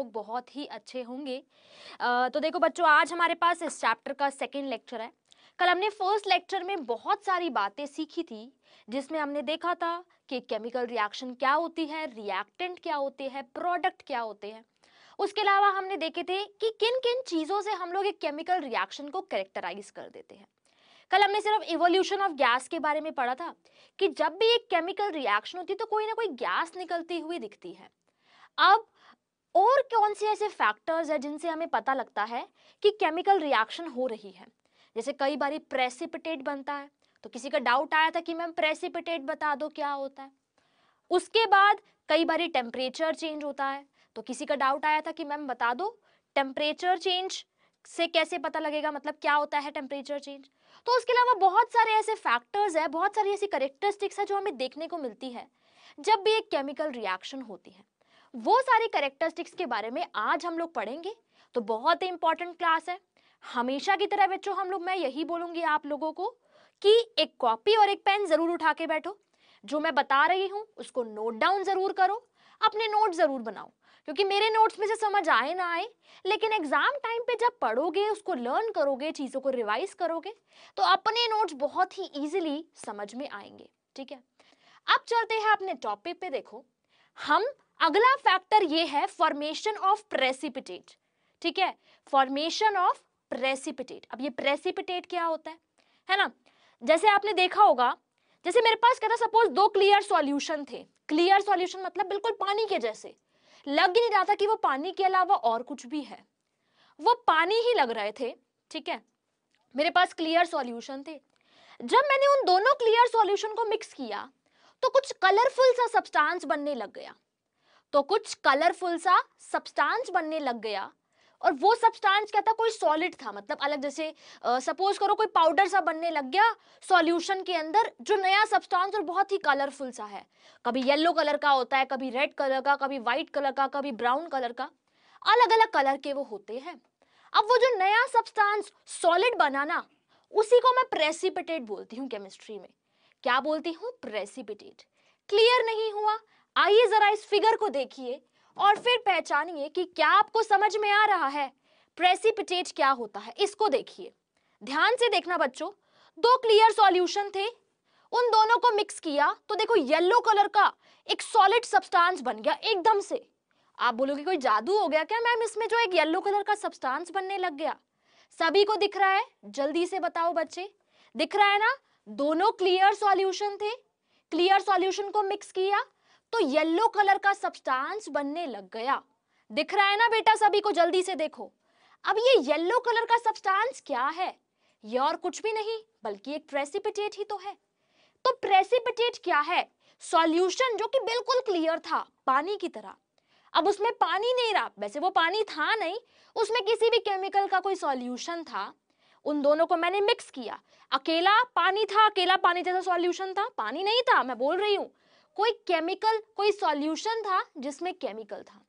लोग बहुत ही अच्छे होंगे तो देखो बच्चों आज हमारे पास इस चैप्टर का सेकेंड लेक्चर है कल हमने फर्स्ट लेक्चर में बहुत सारी बातें सीखी थी जिसमें हमने देखा था कि केमिकल रिएक्शन क्या होती है रिएक्टेंट क्या होते हैं प्रोडक्ट क्या होते हैं उसके अलावा हमने देखे थे कि किन किन चीज़ों से हम लोग एक केमिकल रिएक्शन को करेक्टराइज कर देते हैं कल हमने सिर्फ इवोल्यूशन ऑफ गैस के बारे में पढ़ा था कि जब भी एक केमिकल रिएक्शन होती है तो कोई ना कोई गैस निकलती हुई दिखती है अब और कौन से ऐसे फैक्टर्स हैं जिनसे हमें पता लगता है कि केमिकल रिएक्शन हो रही है जैसे कई बार प्रेसिपिटेट बनता है तो किसी का डाउट आया था कि मैम प्रेसिपिटेट बता दो क्या होता है उसके बाद कई बार टेम्परेचर चेंज होता है तो किसी का डाउट आया था कि मैम बता दो टेम्परेचर चेंज से कैसे पता लगेगा मतलब क्या होता है टेम्परेचर चेंज तो उसके अलावा बहुत सारे ऐसे फैक्टर्स है बहुत सारी ऐसी करेक्टरिस्टिक्स है जो हमें देखने को मिलती है जब भी एक केमिकल रिएक्शन होती है वो सारी करेक्टरिस्टिक्स के बारे में आज हम लोग पढ़ेंगे तो बहुत ही इंपॉर्टेंट क्लास है हमेशा की तरह बच्चों हम लोग मैं यही बोलूंगी आप लोगों को कि एक कॉपी और एक पेन जरूर उठा के बैठो जो मैं बता रही हूँ उसको नोट डाउन जरूर करो अपने नोट जरूर बनाओ क्योंकि मेरे नोट्स में से समझ आए ना आए लेकिन एग्जाम टाइम पे जब पढ़ोगे उसको लर्न करोगे चीज़ों को रिवाइज करोगे तो अपने नोट्स बहुत ही इजीली समझ में आएंगे ठीक है अब चलते हैं अपने टॉपिक पे देखो हम अगला फैक्टर ये है फॉर्मेशन ऑफ प्रेसिपिटेट ठीक है फॉर्मेशन ऑफ प्रेसिपिटेट अब ये प्रेसिपिटेट क्या होता है है ना जैसे आपने देखा होगा जैसे मेरे पास कहता सपोज दो क्लियर सॉल्यूशन थे क्लियर सॉल्यूशन मतलब बिल्कुल पानी के जैसे लग ही नहीं रहा था कि वो पानी के अलावा और कुछ भी है वो पानी ही लग रहे थे ठीक है मेरे पास क्लियर सॉल्यूशन थे जब मैंने उन दोनों क्लियर सॉल्यूशन को मिक्स किया तो कुछ कलरफुल सा सब्सटेंस बनने लग गया तो कुछ कलरफुल सा सब्सटेंस बनने लग गया और वो सब्सटेंस क्या था कोई सॉलिड था मतलब अलग जैसे सपोज करो कोई पाउडर सा बनने लग गया सॉल्यूशन के अंदर जो नया सब्सटेंस और बहुत ही कलरफुल सा है कभी येलो कलर का होता है कभी रेड कलर का कभी व्हाइट कलर का कभी ब्राउन कलर का अलग अलग कलर के वो होते हैं अब वो जो नया सब्सटेंस सॉलिड बनाना उसी को मैं प्रेसिपिटेट बोलती हूँ केमिस्ट्री में क्या बोलती हूँ प्रेसिपिटेट क्लियर नहीं हुआ आइए जरा इस फिगर को देखिए और फिर पहचानिए कि क्या आपको समझ में आ रहा है प्रेसिपिटेट क्या होता है इसको देखिए ध्यान से देखना बच्चों दो क्लियर सॉल्यूशन थे उन दोनों को मिक्स किया तो देखो येलो कलर का एक सॉलिड सब्सटेंस बन गया एकदम से आप बोलोगे कोई जादू हो गया क्या मैम इसमें जो एक येलो कलर का सब्सटेंस बनने लग गया सभी को दिख रहा है जल्दी से बताओ बच्चे दिख रहा है ना दोनों क्लियर सॉल्यूशन थे क्लियर सॉल्यूशन को मिक्स किया तो येलो कलर का सब्सटेंस बनने लग गया दिख रहा है ना बेटा सभी को जल्दी से देखो अब ये येलो कलर का सब्सटेंस क्या है ये और कुछ भी नहीं बल्कि एक प्रेसिपिटेट ही तो है तो प्रेसिपिटेट क्या है सॉल्यूशन जो कि बिल्कुल क्लियर था पानी की तरह अब उसमें पानी नहीं रहा वैसे वो पानी था नहीं उसमें किसी भी केमिकल का कोई सॉल्यूशन था उन दोनों को मैंने मिक्स किया अकेला पानी था अकेला पानी जैसा सॉल्यूशन था पानी नहीं था मैं बोल रही हूँ कोई केमिकल कोई सॉल्यूशन था जिसमें केमिकल था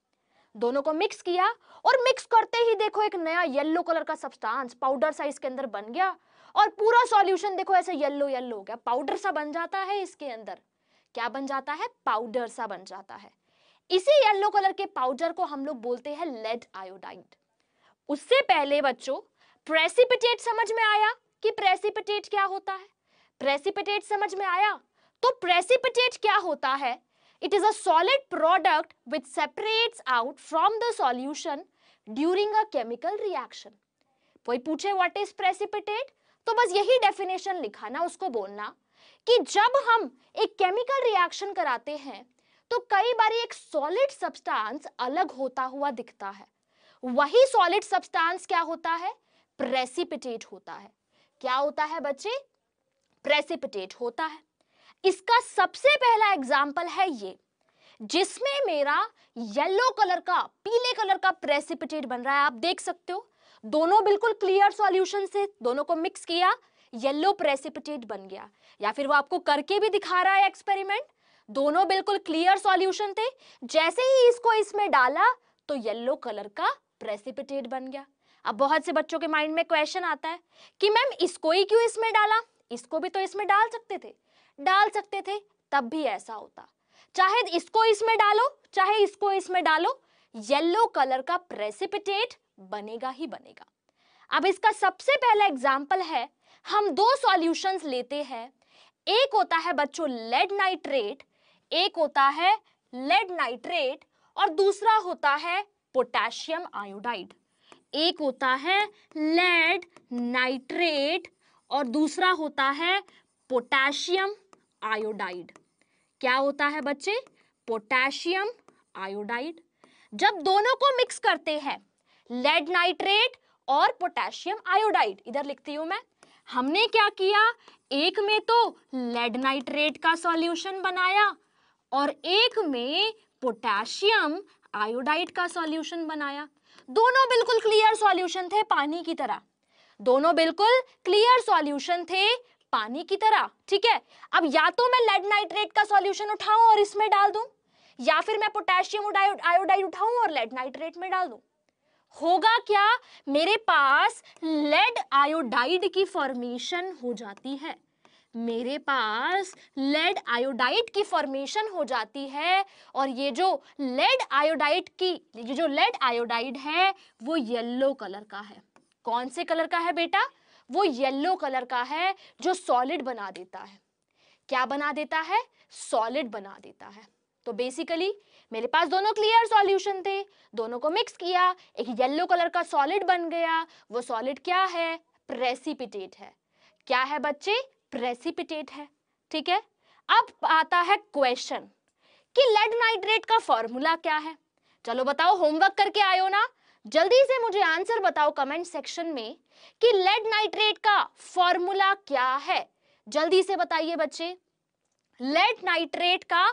दोनों को मिक्स किया और मिक्स करते ही देखो एक नया येलो कलर का सब्सटेंस पाउडर साइज के अंदर बन गया और पूरा सॉल्यूशन देखो ऐसे येलो येलो हो गया पाउडर सा बन जाता है इसके अंदर क्या बन जाता है पाउडर सा बन जाता है इसी येलो कलर के पाउडर को हम लोग बोलते हैं लेड आयोडाइड उससे पहले बच्चों प्रेसिपिटेट समझ में आया कि प्रेसिपिटेट क्या होता है प्रेसिपिटेट समझ में आया तो प्रेसिपिटेट क्या होता है it is a solid product which separates out from the solution during a chemical reaction कोई पूछे व्हाट इज प्रेसिपिटेट तो बस यही डेफिनेशन लिखा ना उसको बोलना कि जब हम एक केमिकल रिएक्शन कराते हैं तो कई बार एक सॉलिड सब्सटेंस अलग होता हुआ दिखता है वही सॉलिड सब्सटेंस क्या होता है प्रेसिपिटेट होता है क्या होता है बच्चे प्रेसिपिटेट होता है इसका सबसे पहला एग्जाम्पल है ये जिसमें मेरा येलो कलर का पीले कलर का प्रेसिपिटेट बन रहा है आप देख सकते हो दोनों बिल्कुल क्लियर सॉल्यूशन से दोनों को मिक्स किया येलो प्रेसिपिटेट बन गया या फिर वो आपको करके भी दिखा रहा है एक्सपेरिमेंट दोनों बिल्कुल क्लियर सॉल्यूशन थे जैसे ही इसको इसमें डाला तो येलो कलर का प्रेसिपिटेट बन गया अब बहुत से बच्चों के माइंड में क्वेश्चन आता है कि मैम इसको ही क्यों इसमें डाला इसको भी तो इसमें डाल सकते थे डाल सकते थे तब भी ऐसा होता चाहे इसको इसमें डालो चाहे इसको इसमें डालो येलो कलर का प्रेसिपिटेट बनेगा ही बनेगा अब इसका सबसे पहला एग्जाम्पल है हम दो सॉल्यूशंस लेते हैं एक होता है बच्चों लेड नाइट्रेट एक होता है लेड नाइट्रेट और दूसरा होता है पोटेशियम आयोडाइड एक होता है लेड नाइट्रेट और दूसरा होता है पोटेशियम आयोडाइड क्या होता है बच्चे पोटेशियम आयोडाइड जब दोनों को मिक्स करते हैं लेड नाइट्रेट और पोटेशियम आयोडाइड इधर लिखती हूं मैं हमने क्या किया एक में तो लेड नाइट्रेट का सॉल्यूशन बनाया और एक में पोटेशियम आयोडाइड का सॉल्यूशन बनाया दोनों बिल्कुल क्लियर सॉल्यूशन थे पानी की तरह दोनों बिल्कुल क्लियर सॉल्यूशन थे पानी की तरह ठीक है अब या तो मैं लेड नाइट्रेट का सॉल्यूशन उठाऊं और इसमें डाल दूं या फिर मैं पोटेशियम आयोडाइड उठाऊं और लेड नाइट्रेट में डाल दूं होगा क्या मेरे पास लेड आयोडाइड की फॉर्मेशन हो जाती है मेरे पास लेड आयोडाइड की फॉर्मेशन हो जाती है और ये जो लेड आयोडाइड की ये जो लेड आयोडाइड है वो येलो कलर का है कौन से कलर का है बेटा वो येलो कलर का है जो सॉलिड बना देता है क्या बना देता है सॉलिड बना देता है तो बेसिकली मेरे पास दोनों क्लियर सॉल्यूशन थे दोनों को मिक्स किया एक येलो कलर का सॉलिड बन गया वो सॉलिड क्या है प्रेसिपिटेट है क्या है बच्चे प्रेसिपिटेट है ठीक है अब आता है क्वेश्चन कि लेड नाइट्रेट का फॉर्मूला क्या है चलो बताओ होमवर्क करके आयो ना जल्दी से मुझे आंसर बताओ कमेंट सेक्शन में कि लेड नाइट्रेट का फॉर्मूला क्या है जल्दी से बताइए बच्चे लेड नाइट्रेट का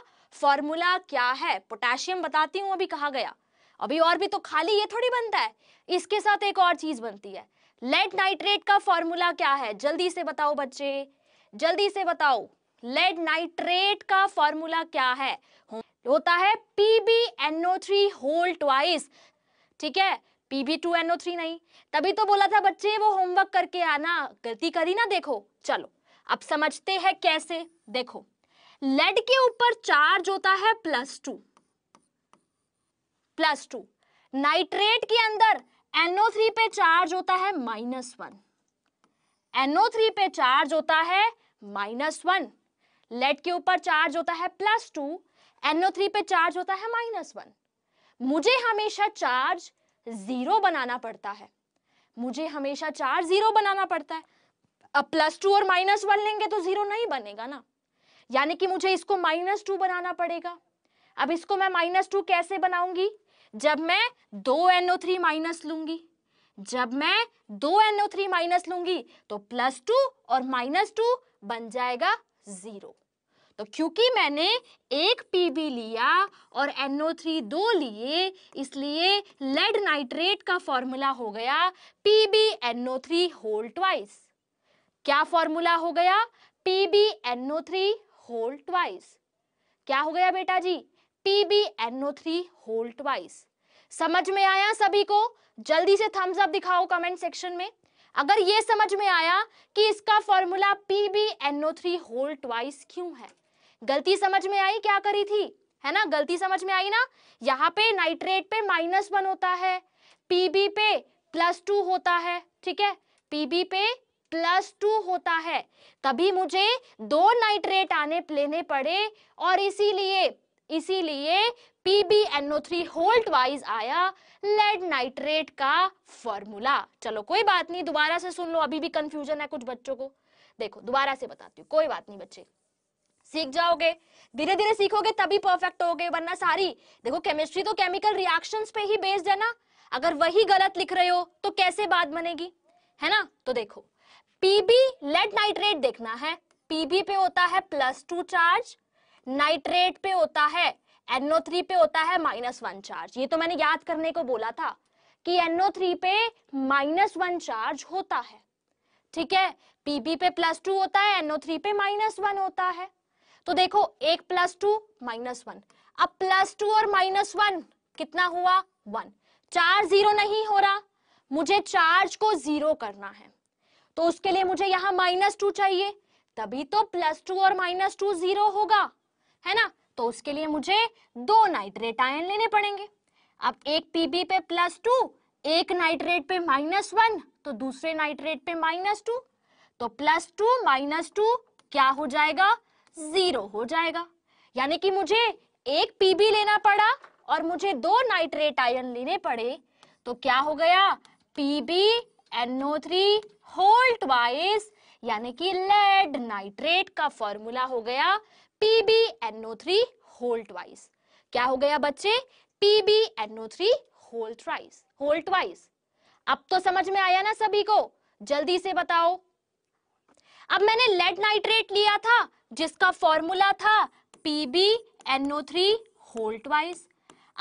फॉर्मूला क्या है पोटेशियम बताती हूँ अभी कहा गया अभी और भी तो खाली ये थोड़ी बनता है इसके साथ एक और चीज बनती है लेड नाइट्रेट का फॉर्मूला क्या है जल्दी से बताओ बच्चे जल्दी से बताओ लेड नाइट्रेट का फॉर्मूला क्या है होता है थ्री होल ट्वाइस ठीक है पीबी टू एनओ थ्री नहीं तभी तो बोला था बच्चे वो होमवर्क करके आना गलती करी ना देखो चलो अब समझते हैं कैसे देखो लेड के ऊपर चार्ज होता है plus two plus two nitrate के अंदर एनओ थ्री पे चार्ज होता है माइनस वन एनओ थ्री पे चार्ज होता है माइनस वन लेड के ऊपर चार्ज होता है प्लस टू एनओ थ्री पे चार्ज होता है माइनस वन मुझे हमेशा चार्ज जीरो बनाना पड़ता है मुझे हमेशा चार्ज जीरो बनाना पड़ता है अब प्लस टू और माइनस वन लेंगे तो जीरो नहीं बनेगा ना यानी कि मुझे इसको माइनस टू बनाना पड़ेगा अब इसको मैं माइनस टू कैसे बनाऊंगी जब मैं दो एनओ थ्री माइनस लूंगी जब मैं दो एनओ थ्री माइनस लूंगी तो प्लस टू और माइनस टू बन जाएगा जीरो तो क्योंकि मैंने एक पी लिया और NO3 दो लिए इसलिए लेड नाइट्रेट का फॉर्मूला हो गया P B N O three whole twice क्या फॉर्मूला हो गया P B N O three whole twice क्या हो गया बेटा जी P B N O three whole twice समझ में आया सभी को जल्दी से थम्स अप दिखाओ कमेंट सेक्शन में अगर ये समझ में आया कि इसका formula P B N O three whole twice क्यों है गलती समझ में आई क्या करी थी है ना गलती समझ में आई ना यहाँ पे नाइट्रेट पे माइनस वन होता है पीबी पे प्लस टू होता है ठीक है पीबी पे प्लस टू होता है तभी मुझे दो नाइट्रेट आने लेने पड़े और इसीलिए इसीलिए PbNO3 होल्ट वाइज आया लेड नाइट्रेट का फॉर्मूला चलो कोई बात नहीं दोबारा से सुन लो अभी भी कंफ्यूजन है कुछ बच्चों को देखो दोबारा से बताती हूँ कोई बात नहीं बच्चे सीख जाओगे धीरे धीरे सीखोगे तभी परफेक्ट होगे वरना सारी देखो केमिस्ट्री तो केमिकल रिएक्शंस पे ही बेस्ड है ना अगर वही गलत लिख रहे हो तो कैसे बात बनेगी है ना तो देखो पीबी लेड नाइट्रेट देखना है पीबी पे होता है प्लस टू चार्ज नाइट्रेट पे होता है एनओ थ्री पे होता है माइनस वन चार्ज ये तो मैंने याद करने को बोला था कि एनओ थ्री पे माइनस वन चार्ज होता है ठीक है पीबी पे प्लस टू होता है एनओ थ्री पे माइनस वन होता है तो देखो एक प्लस टू माइनस वन अब प्लस टू और माइनस वन कितना हुआ वन चार जीरो नहीं हो रहा मुझे चार्ज को जीरो करना है तो उसके लिए मुझे यहाँ माइनस टू चाहिए तभी तो प्लस टू और माइनस टू जीरो होगा है ना तो उसके लिए मुझे दो नाइट्रेट आयन लेने पड़ेंगे अब एक पीबी पे प्लस टू एक नाइट्रेट पे माइनस वन तो दूसरे नाइट्रेट पे माइनस टू तो प्लस टू माइनस टू क्या हो जाएगा जीरो हो जाएगा यानी कि मुझे एक पीबी लेना पड़ा और मुझे दो नाइट्रेट आयन लेने पड़े तो क्या हो गया P B N O three whole twice यानी कि लेड नाइट्रेट का फॉर्मूला हो गया P B N O three whole twice क्या हो गया बच्चे P B N O three whole twice whole twice अब तो समझ में आया ना सभी को जल्दी से बताओ अब मैंने लेड नाइट्रेट लिया था जिसका फॉर्मूला था PbNO3 थ्री ट्वाइस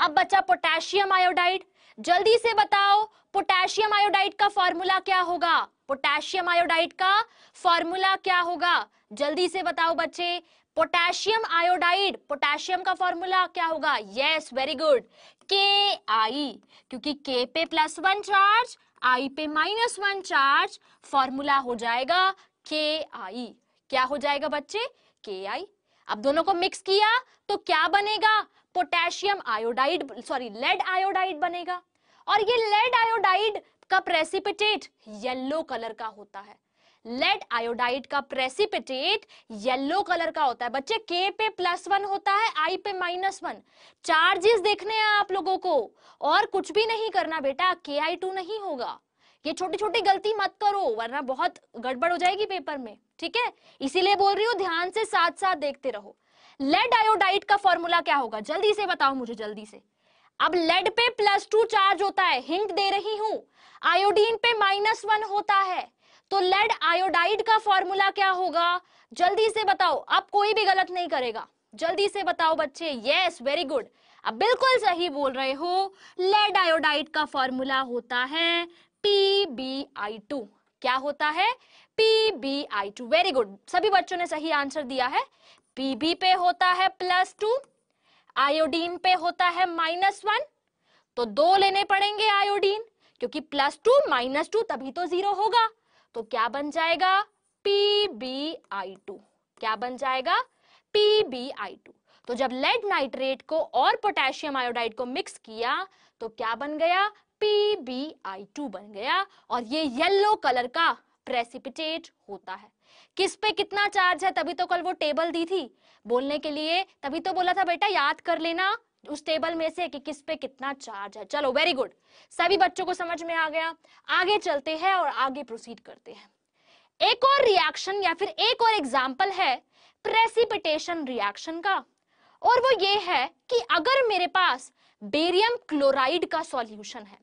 अब बचा पोटेशियम आयोडाइड जल्दी से बताओ पोटेशियम आयोडाइड का फॉर्मूला क्या होगा पोटेशियम आयोडाइड का फॉर्मूला क्या होगा जल्दी से बताओ बच्चे पोटेशियम आयोडाइड पोटेशियम का फॉर्मूला क्या होगा यस वेरी गुड के आई क्योंकि के पे प्लस वन चार्ज आई पे माइनस वन चार्ज फॉर्मूला हो जाएगा के आई क्या हो जाएगा बच्चे के आई अब दोनों को मिक्स किया तो क्या बनेगा potassium iodide sorry lead iodide बनेगा और ये लेड आयोडाइड का प्रेसिपिटेट येलो कलर का होता है लेड आयोडाइड का प्रेसिपिटेट येलो कलर का होता है बच्चे के पे प्लस वन होता है आई पे माइनस वन चार्जेस देखने हैं आप लोगों को और कुछ भी नहीं करना बेटा के आई टू नहीं होगा ये छोटी छोटी गलती मत करो वरना बहुत गड़बड़ हो जाएगी पेपर में ठीक है इसीलिए बोल रही हूँ ध्यान से साथ साथ देखते रहो लेड आयोडाइट का फॉर्मूला क्या होगा जल्दी से बताओ मुझे जल्दी से अब लेड पे प्लस टू चार्ज होता है हिंट दे रही हूँ आयोडीन पे माइनस वन होता है तो लेड आयोडाइड का फॉर्मूला क्या होगा जल्दी से बताओ अब कोई भी गलत नहीं करेगा जल्दी से बताओ बच्चे यस वेरी गुड अब बिल्कुल सही बोल रहे हो लेड आयोडाइड का फॉर्मूला होता है PBI2 क्या होता है PBI2 वेरी गुड सभी बच्चों ने सही आंसर दिया है पीबी पे होता है प्लस टू आयोडीन पे होता है माइनस वन तो दो लेने पड़ेंगे आयोडीन क्योंकि प्लस टू माइनस टू तभी तो जीरो होगा तो क्या बन जाएगा पीबीआई टू क्या बन जाएगा पीबीआई टू तो जब लेड नाइट्रेट को और पोटेशियम आयोडाइड को मिक्स किया तो क्या बन गया पी बी आई टू बन गया और ये येलो कलर का प्रेसिपिटेट होता है किस पे कितना चार्ज है तभी तो कल वो टेबल दी थी बोलने के लिए तभी तो बोला था बेटा याद कर लेना उस टेबल में से कि किस पे कितना चार्ज है चलो वेरी गुड सभी बच्चों को समझ में आ गया आगे चलते हैं और आगे प्रोसीड करते हैं एक और रिएक्शन या फिर एक और एग्जाम्पल है प्रेसिपिटेशन रिएक्शन का और वो ये है कि अगर मेरे पास बेरियम क्लोराइड का सॉल्यूशन है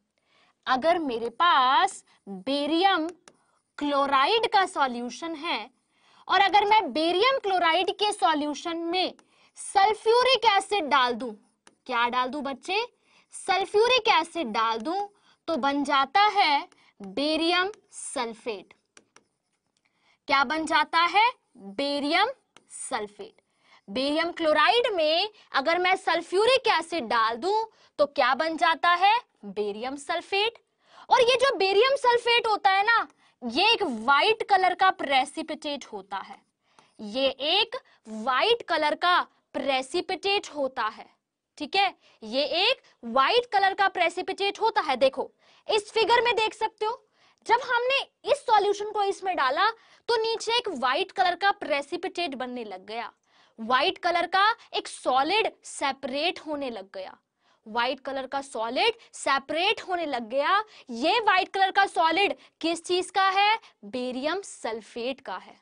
अगर मेरे पास बेरियम क्लोराइड का सॉल्यूशन है और अगर मैं बेरियम क्लोराइड के सॉल्यूशन में सल्फ्यूरिक एसिड डाल दूं क्या डाल दूं बच्चे सल्फ्यूरिक एसिड डाल दूं तो बन जाता है बेरियम सल्फेट क्या बन जाता है बेरियम सल्फेट बेरियम क्लोराइड में अगर मैं सल्फ्यूरिक एसिड डाल दूं तो क्या बन जाता है बेरियम सल्फेट और ये जो बेरियम सल्फेट होता है ना ये एक वाइट कलर का प्रेसिपिटेट होता है ये एक वाइट कलर का प्रेसिपिटेट होता है ठीक है ये एक वाइट कलर का प्रेसिपिटेट होता है देखो इस फिगर में देख सकते हो जब हमने इस सॉल्यूशन को इसमें डाला तो नीचे एक व्हाइट कलर का प्रेसिपिटेट बनने लग गया व्हाइट कलर का एक सॉलिड सेपरेट होने लग गया व्हाइट कलर का सॉलिड सेपरेट होने लग गया ये व्हाइट कलर का सॉलिड किस चीज का है बेरियम सल्फेट का है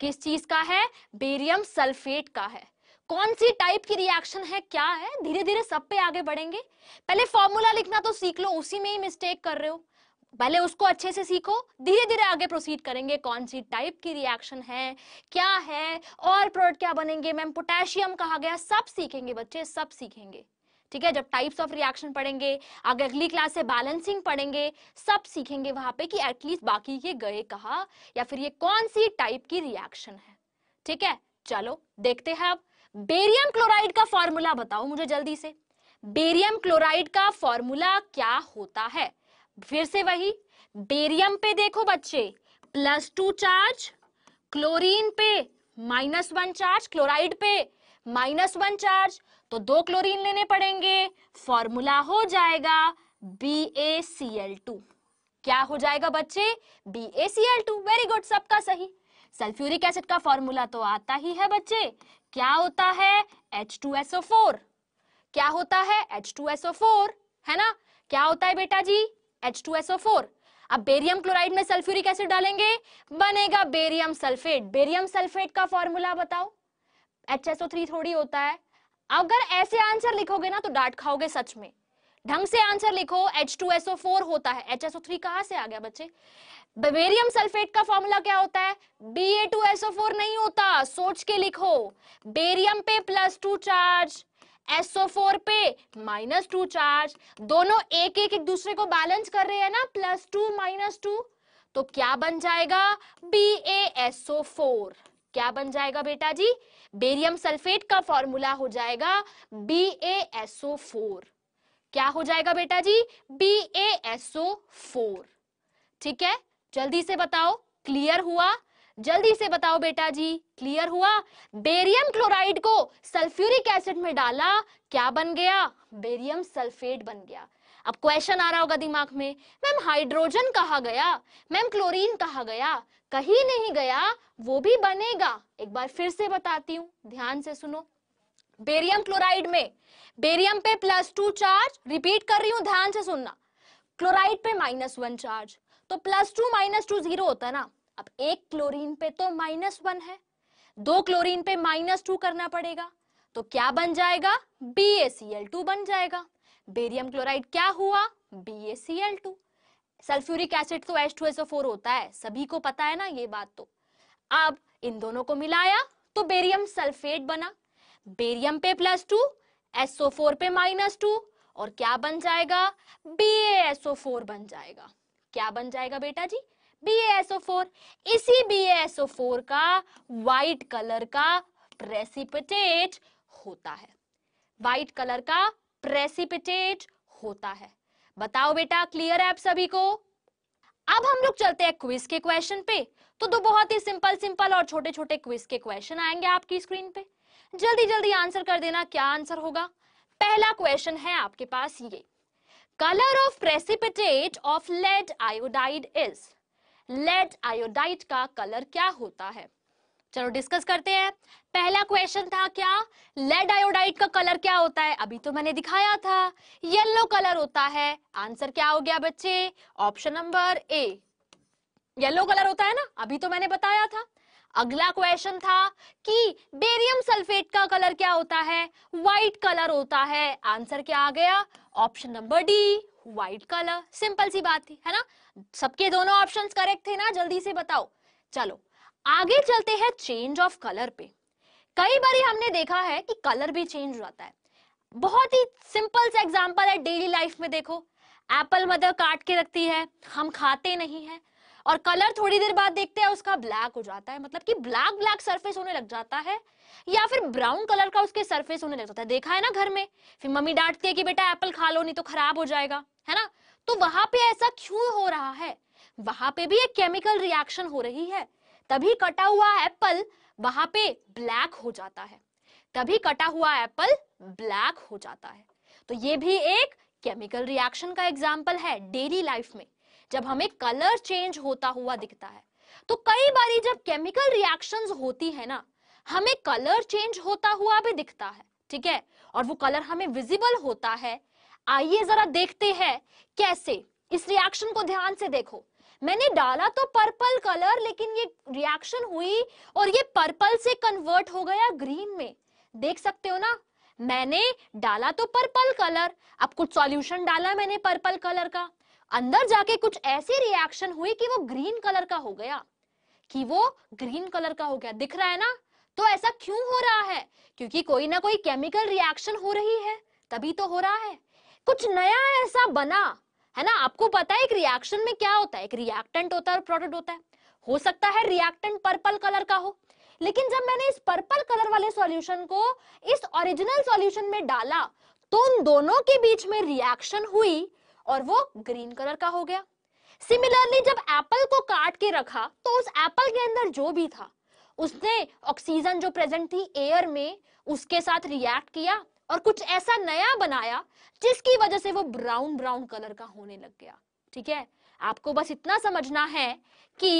किस चीज का है बेरियम सल्फेट का है कौन सी टाइप की रिएक्शन है क्या है धीरे धीरे सब पे आगे बढ़ेंगे पहले फॉर्मूला लिखना तो सीख लो उसी में ही मिस्टेक कर रहे हो पहले उसको अच्छे से सीखो धीरे धीरे आगे प्रोसीड करेंगे कौन सी टाइप की रिएक्शन है क्या है और प्रोडक्ट क्या बनेंगे मैम पोटेशियम कहा गया सब सीखेंगे बच्चे सब सीखेंगे ठीक है जब टाइप्स ऑफ रिएक्शन पढ़ेंगे आगे अगली क्लास से बैलेंसिंग पढ़ेंगे सब सीखेंगे वहां पे कि एटलीस्ट बाकी ये गए कहा या फिर ये कौन सी टाइप की रिएक्शन है ठीक है चलो देखते हैं अब बेरियम क्लोराइड का फॉर्मूला बताओ मुझे जल्दी से बेरियम क्लोराइड का फॉर्मूला क्या होता है फिर से वही बेरियम पे देखो बच्चे प्लस टू चार्ज क्लोरीन पे माइनस वन चार्ज क्लोराइड पे माइनस वन चार्ज तो दो क्लोरीन लेने पड़ेंगे फॉर्मूला हो जाएगा B A C L two क्या हो जाएगा बच्चे B A C L two very good सबका सही सल्फ्यूरिक एसिड का फॉर्मूला तो आता ही है बच्चे क्या होता है एच टू एसओ फोर क्या होता है एच टू एसओ फोर है ना क्या होता है बेटा जी एच टू एसओ फोर अब बेरियम क्लोराइड में सल्फ्यूरिक एसिड डालेंगे बनेगा बेरियम सल्फेट बेरियम सल्फेट का फॉर्मूला बताओ एच एसओ थ्री थोड़ी होता है अगर ऐसे आंसर लिखोगे ना तो डांट खाओगे सच में ढंग से आंसर लिखो H2SO4 होता है HSO3 कहां से आ गया बच्चे बेरियम सल्फेट का फॉर्मूला क्या होता है Ba2SO4 नहीं होता सोच के लिखो बेरियम पे प्लस टू चार्ज SO4 पे माइनस टू चार्ज दोनों एक एक एक दूसरे को बैलेंस कर रहे हैं ना प्लस टू माइनस टू तो क्या बन जाएगा BaSO4 क्या बन जाएगा बेटा जी बेरियम सल्फेट का फॉर्मूला हो जाएगा बी ए एसओ फोर क्या हो जाएगा बेटा जी बी एसओ फोर ठीक है जल्दी से बताओ क्लियर हुआ जल्दी से बताओ बेटा जी क्लियर हुआ बेरियम क्लोराइड को सल्फ्यूरिक एसिड में डाला क्या बन गया बेरियम सल्फेट बन गया अब क्वेश्चन आ रहा होगा दिमाग में मैम हाइड्रोजन कहा गया मैम क्लोरीन कहा गया कहीं नहीं गया वो भी बनेगा एक बार फिर से बताती हूँ ध्यान से सुनो बेरियम क्लोराइड में बेरियम पे प्लस टू चार्ज रिपीट कर रही हूँ ध्यान से सुनना क्लोराइड पे माइनस वन चार्ज तो plus two minus two zero होता है ना अब एक क्लोरीन पे तो माइनस वन है दो क्लोरीन पे माइनस टू करना पड़ेगा तो क्या बन जाएगा बी बन जाएगा बेरियम क्लोराइड क्या हुआ BaCl2 सल्फ्यूरिक एसिड तो H2SO4 होता है सभी को पता है ना ये बात तो अब इन दोनों को मिलाया तो बेरियम सल्फेट बना बेरियम पे प्लस टू एसओ फोर पे माइनस टू और क्या बन जाएगा BaSO4 बन जाएगा क्या बन जाएगा बेटा जी BaSO4 इसी BaSO4 का व्हाइट कलर का प्रेसिपिटेट होता है व्हाइट कलर का प्रेसिपिटेट होता है बताओ बेटा क्लियर है आप सभी को अब हम लोग चलते हैं क्विज के क्वेश्चन पे तो दो बहुत ही सिंपल सिंपल और छोटे छोटे क्विज के क्वेश्चन आएंगे आपकी स्क्रीन पे जल्दी जल्दी आंसर कर देना क्या आंसर होगा पहला क्वेश्चन है आपके पास ये colour of precipitate of lead iodide is lead iodide का कलर क्या होता है चलो डिस्कस करते हैं पहला क्वेश्चन था क्या लेड आयोडाइड का कलर क्या होता है अभी तो मैंने दिखाया था येलो कलर होता है आंसर क्या हो गया बच्चे option number A yellow colour होता है ना अभी तो मैंने बताया था अगला क्वेश्चन था कि बेरियम सल्फेट का कलर क्या होता है व्हाइट कलर होता है आंसर क्या आ गया option number D white colour simple सी बात थी है ना सबके दोनों ऑप्शंस करेक्ट थे ना जल्दी से बताओ चलो आगे चलते हैं चेंज ऑफ कलर पे कई बार हमने देखा है कि कलर भी चेंज हो जाता है बहुत ही सिंपल सा एग्जाम्पल है डेली लाइफ में देखो एप्पल मदर काट के रखती है हम खाते नहीं है और कलर थोड़ी देर बाद देखते हैं उसका ब्लैक हो जाता है मतलब कि ब्लैक ब्लैक सरफेस होने लग जाता है या फिर ब्राउन कलर का उसके सरफेस होने लग जाता है देखा है ना घर में फिर मम्मी डांटती है कि बेटा एप्पल खा लो नहीं तो खराब हो जाएगा है ना तो वहां पे ऐसा क्यों हो रहा है वहां पे भी एक केमिकल रिएक्शन हो रही है तभी कटा हुआ एप्पल वहां पे ब्लैक हो जाता है तभी कटा हुआ एप्पल ब्लैक हो जाता है तो ये भी एक केमिकल रिएक्शन का एग्जाम्पल है डेली लाइफ में जब हमें कलर चेंज होता हुआ दिखता है तो कई बार जब केमिकल रिएक्शन होती है ना हमें कलर चेंज होता हुआ भी दिखता है ठीक है और वो कलर हमें विजिबल होता है आइए जरा देखते हैं कैसे इस रिएक्शन को ध्यान से देखो मैंने डाला तो पर्पल कलर लेकिन ये रिएक्शन हुई और ये पर्पल से कन्वर्ट हो गया ग्रीन में देख सकते हो ना मैंने डाला तो पर्पल कलर अब कुछ सॉल्यूशन डाला मैंने पर्पल कलर का अंदर जाके कुछ ऐसी रिएक्शन हुई कि वो ग्रीन कलर का हो गया कि वो ग्रीन कलर का हो गया दिख रहा है ना तो ऐसा क्यों हो रहा है क्योंकि कोई ना कोई केमिकल रिएक्शन हो रही है तभी तो हो रहा है कुछ नया ऐसा बना है ना आपको पता है एक रिएक्शन में क्या होता है एक रिएक्टेंट होता है और प्रोडक्ट होता है हो सकता है रिएक्टेंट पर्पल कलर का हो लेकिन जब मैंने इस पर्पल कलर वाले सॉल्यूशन को इस ओरिजिनल सॉल्यूशन में डाला तो उन दोनों के बीच में रिएक्शन हुई और वो ग्रीन कलर का हो गया सिमिलरली जब एप्पल को काट के रखा तो उस एप्पल के अंदर जो भी था उसने ऑक्सीजन जो प्रेजेंट थी एयर में उसके साथ रिएक्ट किया और कुछ ऐसा नया बनाया जिसकी वजह से वो ब्राउन ब्राउन कलर का होने लग गया ठीक है आपको बस इतना समझना है कि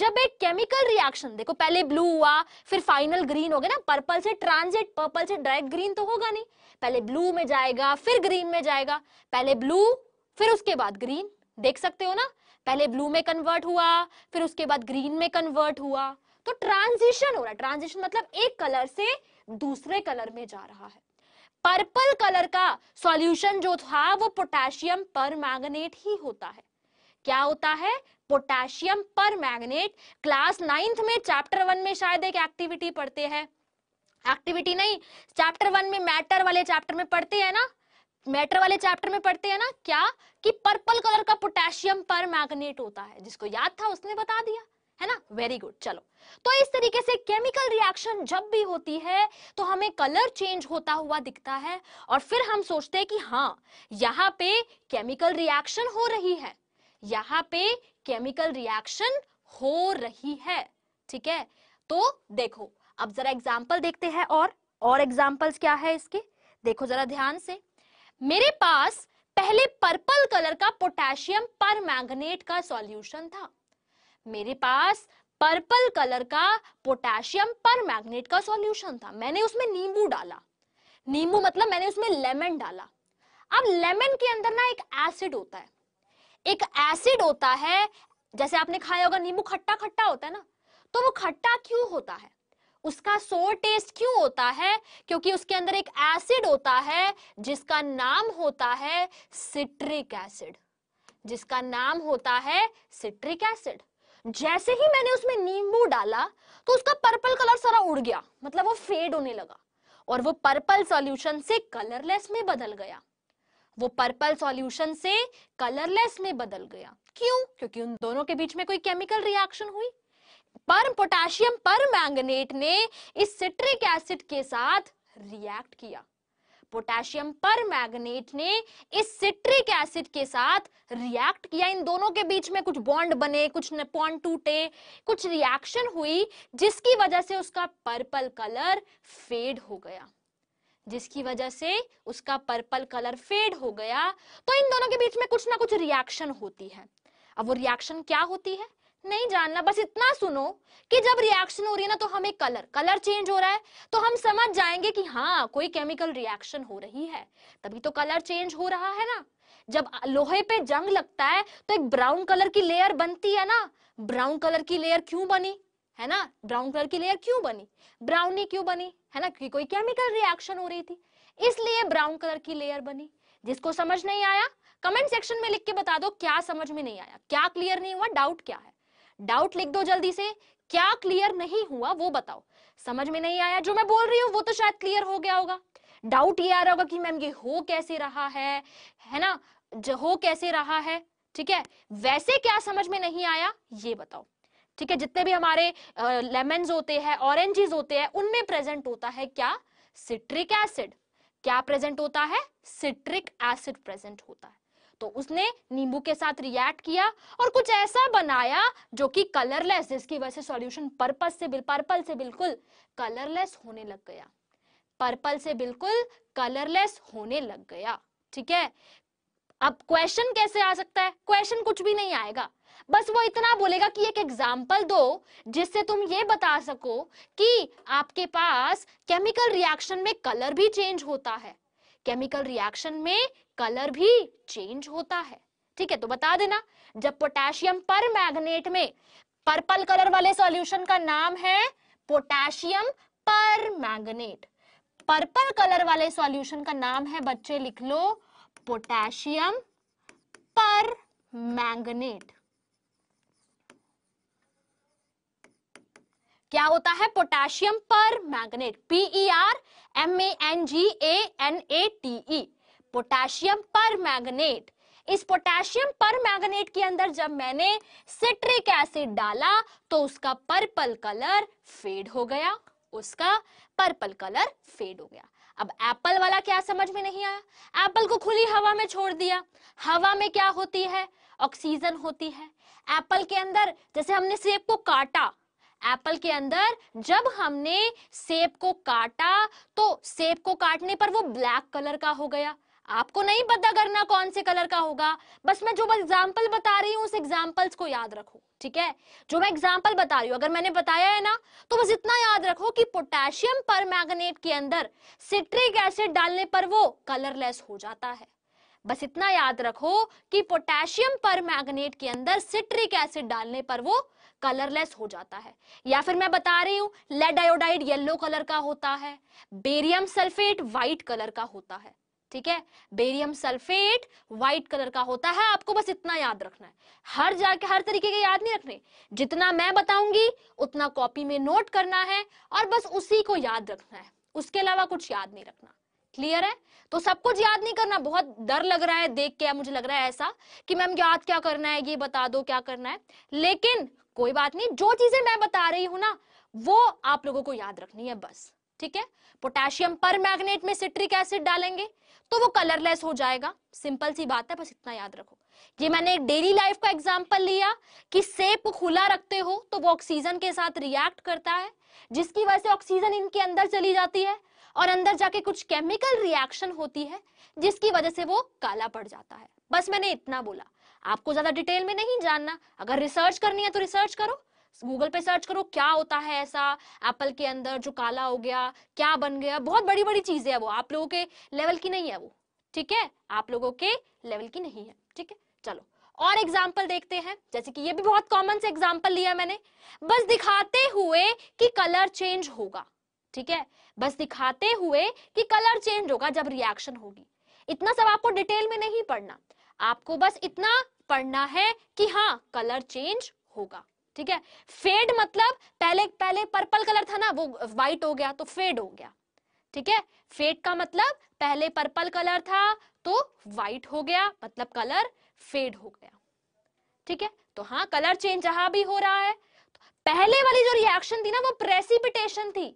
जब एक केमिकल रिएक्शन देखो पहले ब्लू हुआ फिर फाइनल ग्रीन हो गया ना पर्पल से ट्रांजिट पर्पल से डायरेक्ट ग्रीन तो होगा नहीं पहले ब्लू में जाएगा फिर ग्रीन में जाएगा पहले ब्लू फिर उसके बाद ग्रीन देख सकते हो ना पहले ब्लू में कन्वर्ट हुआ फिर उसके बाद ग्रीन में कन्वर्ट हुआ तो ट्रांजिशन हो रहा है ट्रांजिशन मतलब एक कलर से दूसरे कलर में जा रहा है पर्पल कलर का सॉल्यूशन जो था वो पोटेशियम पर मैग्नेट ही होता है क्या होता है potassium permanganate class ninth में चैप्टर वन में शायद एक एक्टिविटी पढ़ते हैं एक्टिविटी नहीं चैप्टर वन में मैटर वाले चैप्टर में पढ़ते हैं ना मैटर वाले चैप्टर में पढ़ते हैं ना क्या कि पर्पल कलर का पोटेशियम पर मैग्नेट होता है जिसको याद था उसने बता दिया है ना वेरी गुड चलो तो इस तरीके से केमिकल रिएक्शन जब भी होती है तो हमें कलर चेंज होता हुआ दिखता है और फिर हम सोचते हैं कि हाँ यहाँ पे केमिकल रिएक्शन हो रही है यहाँ पे केमिकल रिएक्शन हो रही है ठीक है तो देखो अब जरा एग्जाम्पल देखते हैं और और एग्जाम्पल्स क्या है इसके देखो जरा ध्यान से मेरे पास पहले पर्पल कलर का पोटेशियम पर मैग्नेट का सॉल्यूशन था मेरे पास पर्पल कलर का पोटेशियम पर मैग्नेट का सॉल्यूशन था मैंने उसमें नींबू डाला नींबू मतलब मैंने उसमें लेमन डाला अब लेमन के अंदर ना एक एसिड होता है एक एसिड होता है जैसे आपने खाया होगा नींबू खट्टा खट्टा होता है ना तो वो खट्टा क्यों होता है उसका सोर टेस्ट क्यों होता है क्योंकि उसके अंदर एक एसिड होता है जिसका नाम होता है सिट्रिक एसिड जिसका नाम होता है सिट्रिक एसिड जैसे ही मैंने उसमें नींबू डाला तो उसका पर्पल कलर सारा उड़ गया मतलब वो फेड होने लगा और वो पर्पल सॉल्यूशन से कलरलेस में बदल गया वो पर्पल सॉल्यूशन से कलरलेस में बदल गया क्यों क्योंकि उन दोनों के बीच में कोई केमिकल रिएक्शन हुई पर पोटेशियम पर मैंगनेट ने इस सिट्रिक एसिड के साथ रिएक्ट किया पोटेशियम पर मैग्नेट ने इस सिट्रिक एसिड के साथ रिएक्ट किया इन दोनों के बीच में कुछ बॉन्ड बने कुछ बॉन्ड टूटे कुछ रिएक्शन हुई जिसकी वजह से उसका पर्पल कलर फेड हो गया जिसकी वजह से उसका पर्पल कलर फेड हो गया तो इन दोनों के बीच में कुछ ना कुछ रिएक्शन होती है अब वो रिएक्शन क्या होती है नहीं जानना बस इतना सुनो कि जब रिएक्शन हो रही है ना तो हमें कलर कलर चेंज हो रहा है तो हम समझ जाएंगे कि हाँ कोई केमिकल रिएक्शन हो रही है तभी तो कलर चेंज हो रहा है ना जब लोहे पे जंग लगता है तो एक ब्राउन कलर की लेयर बनती है ना ब्राउन कलर की लेयर क्यों बनी है ना ब्राउन कलर की लेयर क्यों बनी ब्राउनी क्यों बनी है ना क्योंकि कोई केमिकल रिएक्शन हो रही थी इसलिए ब्राउन कलर की लेयर बनी जिसको समझ नहीं आया कमेंट सेक्शन में लिख के बता दो क्या समझ में नहीं आया क्या क्लियर नहीं हुआ डाउट क्या है डाउट लिख दो जल्दी से क्या क्लियर नहीं हुआ वो बताओ समझ में नहीं आया जो मैं बोल रही हूँ वो तो शायद क्लियर हो गया होगा डाउट ये आ रहा होगा कि मैम ये हो कैसे रहा है है ना जो हो कैसे रहा है ठीक है वैसे क्या समझ में नहीं आया ये बताओ ठीक है जितने भी हमारे लेमन होते हैं ऑरेंजेस होते हैं उनमें प्रेजेंट होता है क्या सिट्रिक एसिड क्या प्रेजेंट होता है सिट्रिक एसिड प्रेजेंट होता है तो उसने नींबू के साथ रिएक्ट किया और कुछ ऐसा बनाया जो कि कलरलेस जिसकी वजह से सॉल्यूशन पर्पल से पर्पल से बिल्कुल कलरलेस होने लग गया पर्पल से बिल्कुल कलरलेस होने लग गया ठीक है अब क्वेश्चन कैसे आ सकता है क्वेश्चन कुछ भी नहीं आएगा बस वो इतना बोलेगा कि एक एग्जाम्पल दो जिससे तुम ये बता सको कि आपके पास केमिकल रिएक्शन में कलर भी चेंज होता है केमिकल रिएक्शन में कलर भी चेंज होता है ठीक है तो बता देना जब पोटेशियम पर मैग्नेट में पर्पल कलर वाले सॉल्यूशन का नाम है potassium permanganate purple colour वाले सॉल्यूशन का नाम है बच्चे लिख लो पोटेशियम पर मैग्नेट क्या होता है potassium permanganate P E R M A N G A N A T E potassium permanganate इस पोटेशियम पर मैग्नेट के अंदर जब मैंने सिट्रिक एसिड डाला तो उसका पर्पल कलर फेड हो गया उसका पर्पल कलर फेड हो गया अब एप्पल वाला क्या समझ में नहीं आया एप्पल को खुली हवा में छोड़ दिया हवा में क्या होती है ऑक्सीजन होती है एप्पल के अंदर जैसे हमने सेब को काटा एप्पल के अंदर जब हमने सेब को काटा तो सेब को काटने पर वो ब्लैक कलर का हो गया आपको नहीं पता करना कौन से कलर का होगा बस मैं जो एग्जाम्पल बता रही हूँ उस एग्जाम्पल्स को याद रखो ठीक है जो मैं एग्जाम्पल बता रही हूँ अगर मैंने बताया है ना तो बस इतना याद रखो कि पोटेशियम पर मैगनेट के अंदर सिट्रिक एसिड डालने पर वो कलरलेस हो जाता है बस इतना याद रखो कि पोटेशियम पर मैग्नेट के अंदर सिट्रिक एसिड डालने पर वो कलरलेस हो जाता है या फिर मैं बता रही हूँ लेड आयोडाइड येलो कलर का होता है बेरियम सल्फेट व्हाइट कलर का होता है ठीक है बेरियम सल्फेट व्हाइट कलर का होता है आपको बस इतना याद रखना है हर जाके हर तरीके के याद नहीं रखने जितना मैं बताऊंगी उतना कॉपी में नोट करना है और बस उसी को याद रखना है उसके अलावा कुछ याद नहीं रखना क्लियर है तो सब कुछ याद नहीं करना बहुत डर लग रहा है देख के मुझे लग रहा है ऐसा कि मैम याद क्या करना है ये बता दो क्या करना है लेकिन कोई बात नहीं जो चीजें मैं बता रही हूं ना वो आप लोगों को याद रखनी है बस ठीक है पोटेशियम पर मैग्नेट में सिट्रिक एसिड डालेंगे तो वो कलरलेस हो जाएगा सिंपल सी बात है बस इतना याद रखो ये मैंने एक डेली लाइफ का एग्जाम्पल लिया कि सेप खुला रखते हो तो वो ऑक्सीजन के साथ रिएक्ट करता है जिसकी वजह से ऑक्सीजन इनके अंदर चली जाती है और अंदर जाके कुछ केमिकल रिएक्शन होती है जिसकी वजह से वो काला पड़ जाता है बस मैंने इतना बोला आपको ज्यादा डिटेल में नहीं जानना अगर रिसर्च करनी है तो रिसर्च करो गूगल पे सर्च करो क्या होता है ऐसा एप्पल के अंदर जो काला हो गया क्या बन गया बहुत बड़ी बड़ी चीजें है वो आप लोगों के लेवल की नहीं है वो ठीक है आप लोगों के लेवल की नहीं है ठीक है चलो और एग्जाम्पल देखते हैं जैसे कि ये भी बहुत कॉमन से एग्जाम्पल लिया मैंने बस दिखाते हुए कि कलर चेंज होगा ठीक है बस दिखाते हुए कि कलर चेंज होगा जब रिएक्शन होगी इतना सब आपको डिटेल में नहीं पढ़ना आपको बस इतना पढ़ना है कि हाँ कलर चेंज होगा ठीक है फेड मतलब पहले पहले पर्पल कलर था ना वो व्हाइट हो गया तो फेड हो गया ठीक है फेड का मतलब पहले पर्पल कलर था तो व्हाइट हो गया मतलब कलर फेड हो गया ठीक है तो हाँ कलर चेंज जहां भी हो रहा है तो पहले वाली जो रिएक्शन थी ना वो प्रेसिपिटेशन थी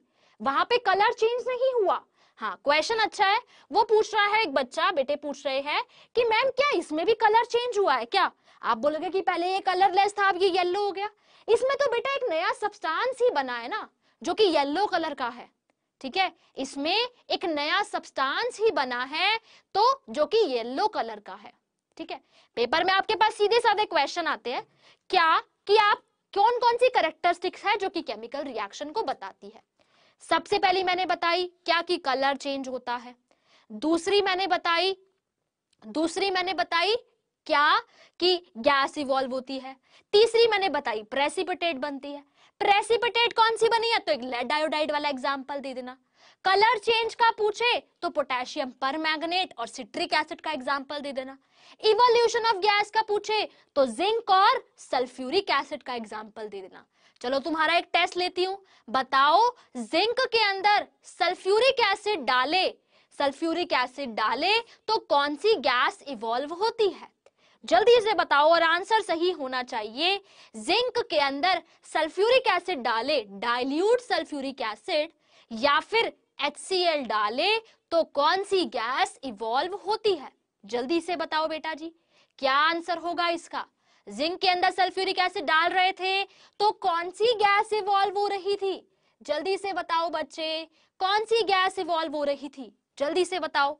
वहां पे कलर चेंज नहीं हुआ हाँ क्वेश्चन अच्छा है वो पूछ रहा है एक बच्चा बेटे पूछ रहे हैं कि मैम क्या इसमें भी कलर चेंज हुआ है क्या आप बोलोगे कि पहले ये कलरलेस था अब ये येलो हो गया इसमें तो बेटा एक नया सब्सटेंस ही बना है ना जो कि येलो कलर का है ठीक है इसमें एक नया सब्सटेंस ही बना है तो जो कि येलो कलर का है ठीक है पेपर में आपके पास सीधे साधे क्वेश्चन आते हैं क्या कि आप कौन कौन सी करेक्टरिस्टिक्स है जो कि केमिकल रिएक्शन को बताती है सबसे पहली मैंने बताई क्या कि कलर चेंज होता है दूसरी मैंने बताई दूसरी मैंने बताई क्या कि गैस इवॉल्व होती है तीसरी मैंने बताई प्रेसिपिटेट बनती है प्रेसिपिटेट कौन सी बनी है तो एक लेड आयोडाइड वाला एग्जाम्पल दे देना कलर चेंज का पूछे तो पोटेशियम पर और सिट्रिक एसिड का एग्जाम्पल दे देना इवोल्यूशन ऑफ गैस का पूछे तो जिंक और सल्फ्यूरिक एसिड का एग्जाम्पल दे देना चलो तुम्हारा एक टेस्ट लेती हूं बताओ जिंक के अंदर सल्फ्यूरिक एसिड डाले सल्फ्यूरिक एसिड डाले तो कौन सी गैस इवॉल्व होती है जल्दी से बताओ और आंसर सही होना चाहिए जिंक के अंदर सल्फ्यूरिक एसिड डाले डाइल्यूट सल्फ्यूरिक एसिड या फिर HCl डाले तो कौन सी गैस इवॉल्व होती है जल्दी से बताओ बेटा जी क्या आंसर होगा इसका जिंक के अंदर सल्फ्यूरिक एसिड डाल रहे थे तो कौन सी गैस इवॉल्व हो रही थी जल्दी से बताओ बच्चे कौन सी गैस इवॉल्व हो रही थी जल्दी से बताओ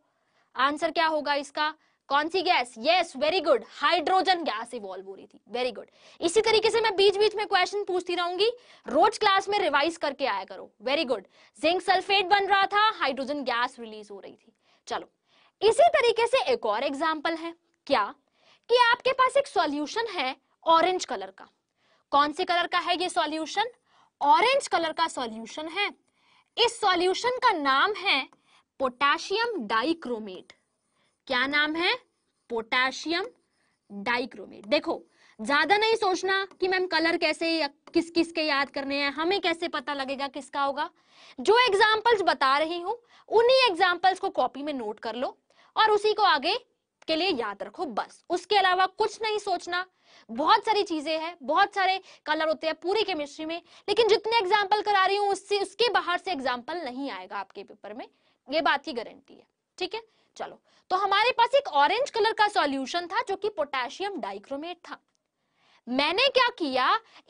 आंसर क्या होगा इसका कौन सी gas yes very good hydrogen gas evolve हो रही थी वेरी गुड इसी तरीके से मैं बीच बीच में क्वेश्चन पूछती रहूंगी रोज क्लास में रिवाइज करके आया करो वेरी गुड जिंक सल्फेट बन रहा था हाइड्रोजन गैस रिलीज हो रही थी चलो इसी तरीके से एक और एग्जाम्पल है क्या कि आपके पास एक सॉल्यूशन है ऑरेंज कलर का कौन से कलर का है ये सॉल्यूशन ऑरेंज कलर का सॉल्यूशन है इस सॉल्यूशन का नाम है पोटेशियम डाइक्रोमेट क्या नाम है पोटेशियम डाइक्रोमेट देखो ज्यादा नहीं सोचना कि मैम कलर कैसे किस किस के याद करने हैं हमें कैसे पता लगेगा किसका होगा जो एग्जाम्पल्स बता रही हूँ उन्हीं एग्जाम्पल्स को कॉपी में नोट कर लो और उसी को आगे के लिए याद रखो बस उसके अलावा कुछ नहीं सोचना बहुत सारी चीजें हैं बहुत सारे कलर होते हैं पूरी केमिस्ट्री में लेकिन जितने एग्जाम्पल करा रही हूँ उससे उसके बाहर से एग्जाम्पल नहीं आएगा आपके पेपर में ये बात की गारंटी है ठीक है चलो तो हमारे पास एक ऑरेंज कलर का सॉल्यूशन था जो कि पोटेशियम डाइक्रोमेट था मैंने क्या किया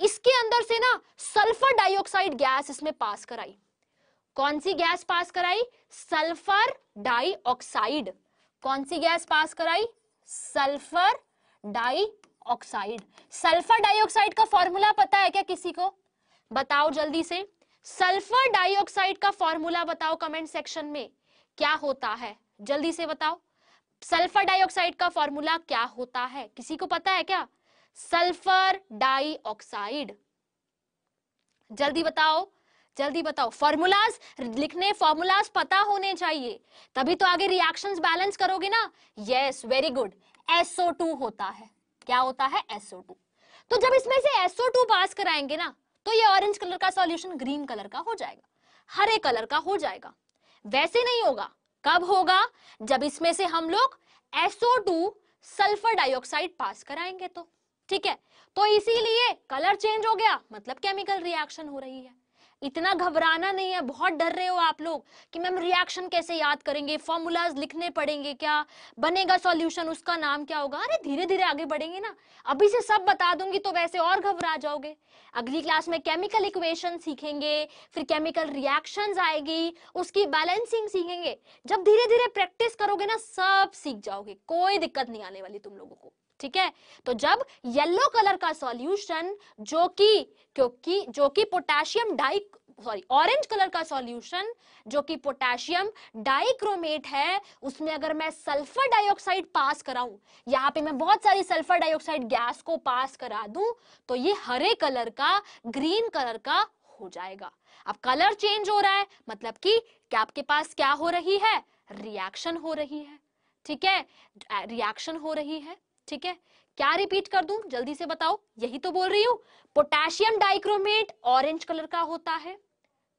इसके अंदर से ना सल्फर डाइऑक्साइड गैस इसमें पास कराई कौन सी गैस पास कराई सल्फर डाइऑक्साइड कौन सी गैस पास कराई सल्फर डाइऑक्साइड सल्फर डाइऑक्साइड का फॉर्मूला पता है क्या किसी को बताओ जल्दी से सल्फर डाइऑक्साइड का फॉर्मूला बताओ कमेंट सेक्शन में क्या होता है जल्दी से बताओ सल्फर डाइऑक्साइड का फॉर्मूला क्या होता है किसी को पता है क्या सल्फर डाइऑक्साइड जल्दी बताओ जल्दी बताओ फॉर्मूलाज लिखने फॉर्मूलाज पता होने चाहिए तभी तो आगे रिएक्शंस बैलेंस करोगे ना yes very good SO two होता है क्या होता है एसओ टू तो जब इसमें से टू पास कराएंगे ना तो ये ऑरेंज कलर का सॉल्यूशन ग्रीन कलर का हो जाएगा हरे कलर का हो जाएगा वैसे नहीं होगा कब होगा जब इसमें से हम लोग SO2 सल्फर डाइऑक्साइड पास कराएंगे तो ठीक है तो इसीलिए कलर चेंज हो गया मतलब केमिकल रिएक्शन हो रही है इतना घबराना नहीं है बहुत डर रहे हो आप लोग कि मैम रिएक्शन कैसे याद करेंगे फॉर्मूलाज लिखने पड़ेंगे क्या बनेगा सॉल्यूशन उसका नाम क्या होगा अरे धीरे धीरे आगे बढ़ेंगे ना अभी से सब बता दूंगी तो वैसे और घबरा जाओगे अगली क्लास में केमिकल इक्वेशन सीखेंगे फिर केमिकल रिएक्शन आएगी उसकी बैलेंसिंग सीखेंगे जब धीरे धीरे प्रैक्टिस करोगे ना सब सीख जाओगे कोई दिक्कत नहीं आने वाली तुम लोगों को ठीक है तो जब येलो कलर का सॉल्यूशन जो कि क्योंकि जो कि potassium di sorry orange colour का सॉल्यूशन जो कि पोटेशियम डाइक्रोमेट है उसमें अगर मैं सल्फर डाइऑक्साइड पास कराऊं यहाँ पे मैं बहुत सारी सल्फर डाइऑक्साइड गैस को पास करा दूं तो ये हरे कलर का ग्रीन कलर का हो जाएगा अब कलर चेंज हो रहा है मतलब कि क्या आपके पास क्या हो रही है रिएक्शन हो रही है ठीक है रिएक्शन हो रही है ठीक है क्या रिपीट कर दूं जल्दी से बताओ यही तो बोल रही हूं पोटेशियम डाइक्रोमेट ऑरेंज कलर का होता है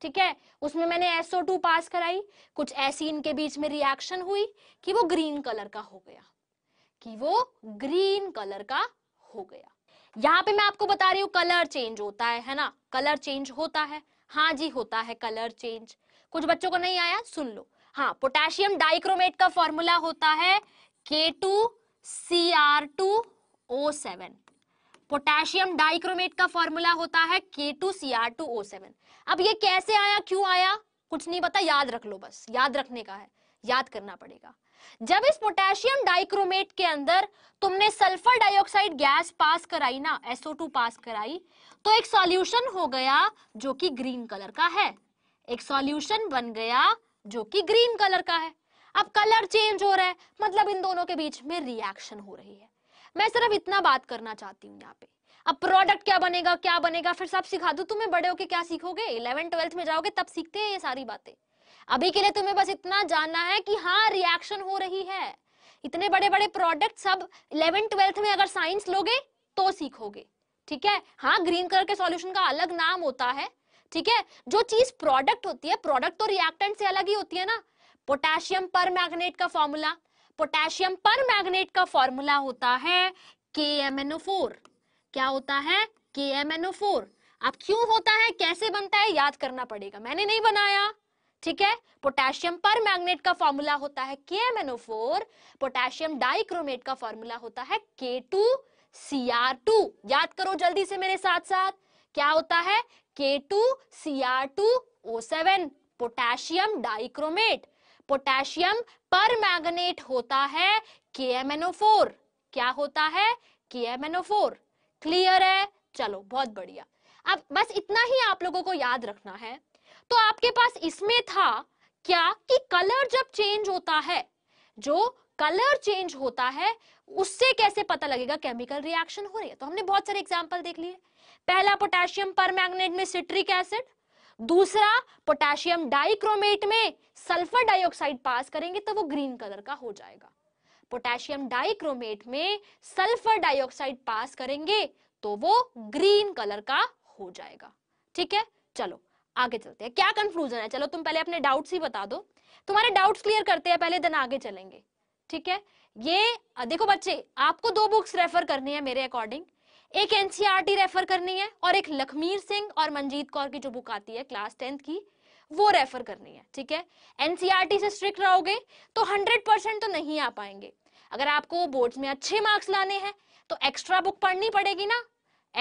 ठीक है उसमें मैंने SO2 पास कराई कुछ ऐसी इनके बीच में रिएक्शन हुई कि वो ग्रीन कलर का हो गया कि वो ग्रीन कलर का हो गया यहाँ पे मैं आपको बता रही हूँ कलर चेंज होता है है ना कलर चेंज होता है हाँ जी होता है कलर चेंज कुछ बच्चों को नहीं आया सुन लो हाँ पोटेशियम डाइक्रोमेट का फॉर्मूला होता है K two C R two O seven potassium dichromate का फॉर्मूला होता है K two C R two O seven अब ये कैसे आया क्यों आया कुछ नहीं पता याद रख लो बस याद रखने का है याद करना पड़ेगा जब इस पोटेशियम डाइक्रोमेट के अंदर तुमने सल्फर डाइऑक्साइड गैस पास कराई ना SO2 पास कराई तो एक सॉल्यूशन हो गया जो कि ग्रीन कलर का है एक सॉल्यूशन बन गया जो कि ग्रीन कलर का है अब कलर चेंज हो रहा है मतलब इन दोनों के बीच में रिएक्शन हो रही है मैं सिर्फ इतना बात करना चाहती हूँ यहाँ पे अब प्रोडक्ट क्या बनेगा क्या बनेगा फिर सब सिखा दू तुम्हें बड़े होके क्या सीखोगे इलेवन ट्वेल्थ में जाओगे तब सीखते हैं ये सारी बातें अभी के लिए तुम्हें बस इतना जानना है कि हाँ रिएक्शन हो रही है इतने बड़े बड़े प्रोडक्ट सब इलेवन ट्वेल्थ में अगर साइंस लोगे तो सीखोगे ठीक है हाँ ग्रीन कलर के सॉल्यूशन का अलग नाम होता है ठीक है जो चीज प्रोडक्ट होती है प्रोडक्ट तो रिएक्टेंट से अलग ही होती है ना पोटेशियम पर मैग्नेट का फॉर्मूला पोटेशियम पर मैग्नेट का फॉर्मूला होता है के एम ओ फोर क्या होता है के एम फोर अब क्यों होता है कैसे बनता है याद करना पड़ेगा मैंने नहीं बनाया ठीक है पोटेशियम पर मैग्नेट का फॉर्मूला होता है K M NO four potassium dichromate का फॉर्मूला होता है K two C R to याद करो जल्दी से मेरे साथ साथ क्या होता है K two C R two O seven potassium dichromate potassium permanganate होता है के एम फोर क्या होता है के एम फोर क्लियर है चलो बहुत बढ़िया अब बस इतना ही आप लोगों को याद रखना है तो आपके पास इसमें था क्या कि कलर जब चेंज होता है जो कलर चेंज होता है उससे कैसे पता लगेगा केमिकल रिएक्शन हो रही है तो हमने बहुत सारे एग्जाम्पल देख लिए पहला पोटेशियम पर मैग्नेट में सिट्रिक एसिड दूसरा पोटेशियम डाइक्रोमेट में सल्फर डाइऑक्साइड पास करेंगे तो वो ग्रीन कलर का हो जाएगा पोटेशियम डाइक्रोमेट में सल्फर डाइऑक्साइड पास करेंगे तो वो ग्रीन कलर का हो जाएगा ठीक है चलो आगे चलते हैं क्या कंफ्यूजन है चलो तुम पहले अपने डाउट्स ही बता दो तुम्हारे डाउट्स क्लियर करते हैं पहले देन आगे चलेंगे ठीक है ये देखो बच्चे आपको दो बुक्स रेफर करनी है मेरे अकॉर्डिंग एक एनसीआरटी रेफर e करनी है और एक लखमीर सिंह और मंजीत कौर की जो बुक आती है क्लास टेंथ की वो रेफर करनी है ठीक है एनसीआरटी e से स्ट्रिक्ट रहोगे तो हंड्रेड परसेंट तो नहीं आ पाएंगे अगर आपको बोर्ड्स में अच्छे मार्क्स लाने हैं तो एक्स्ट्रा बुक पढ़नी पड़ेगी ना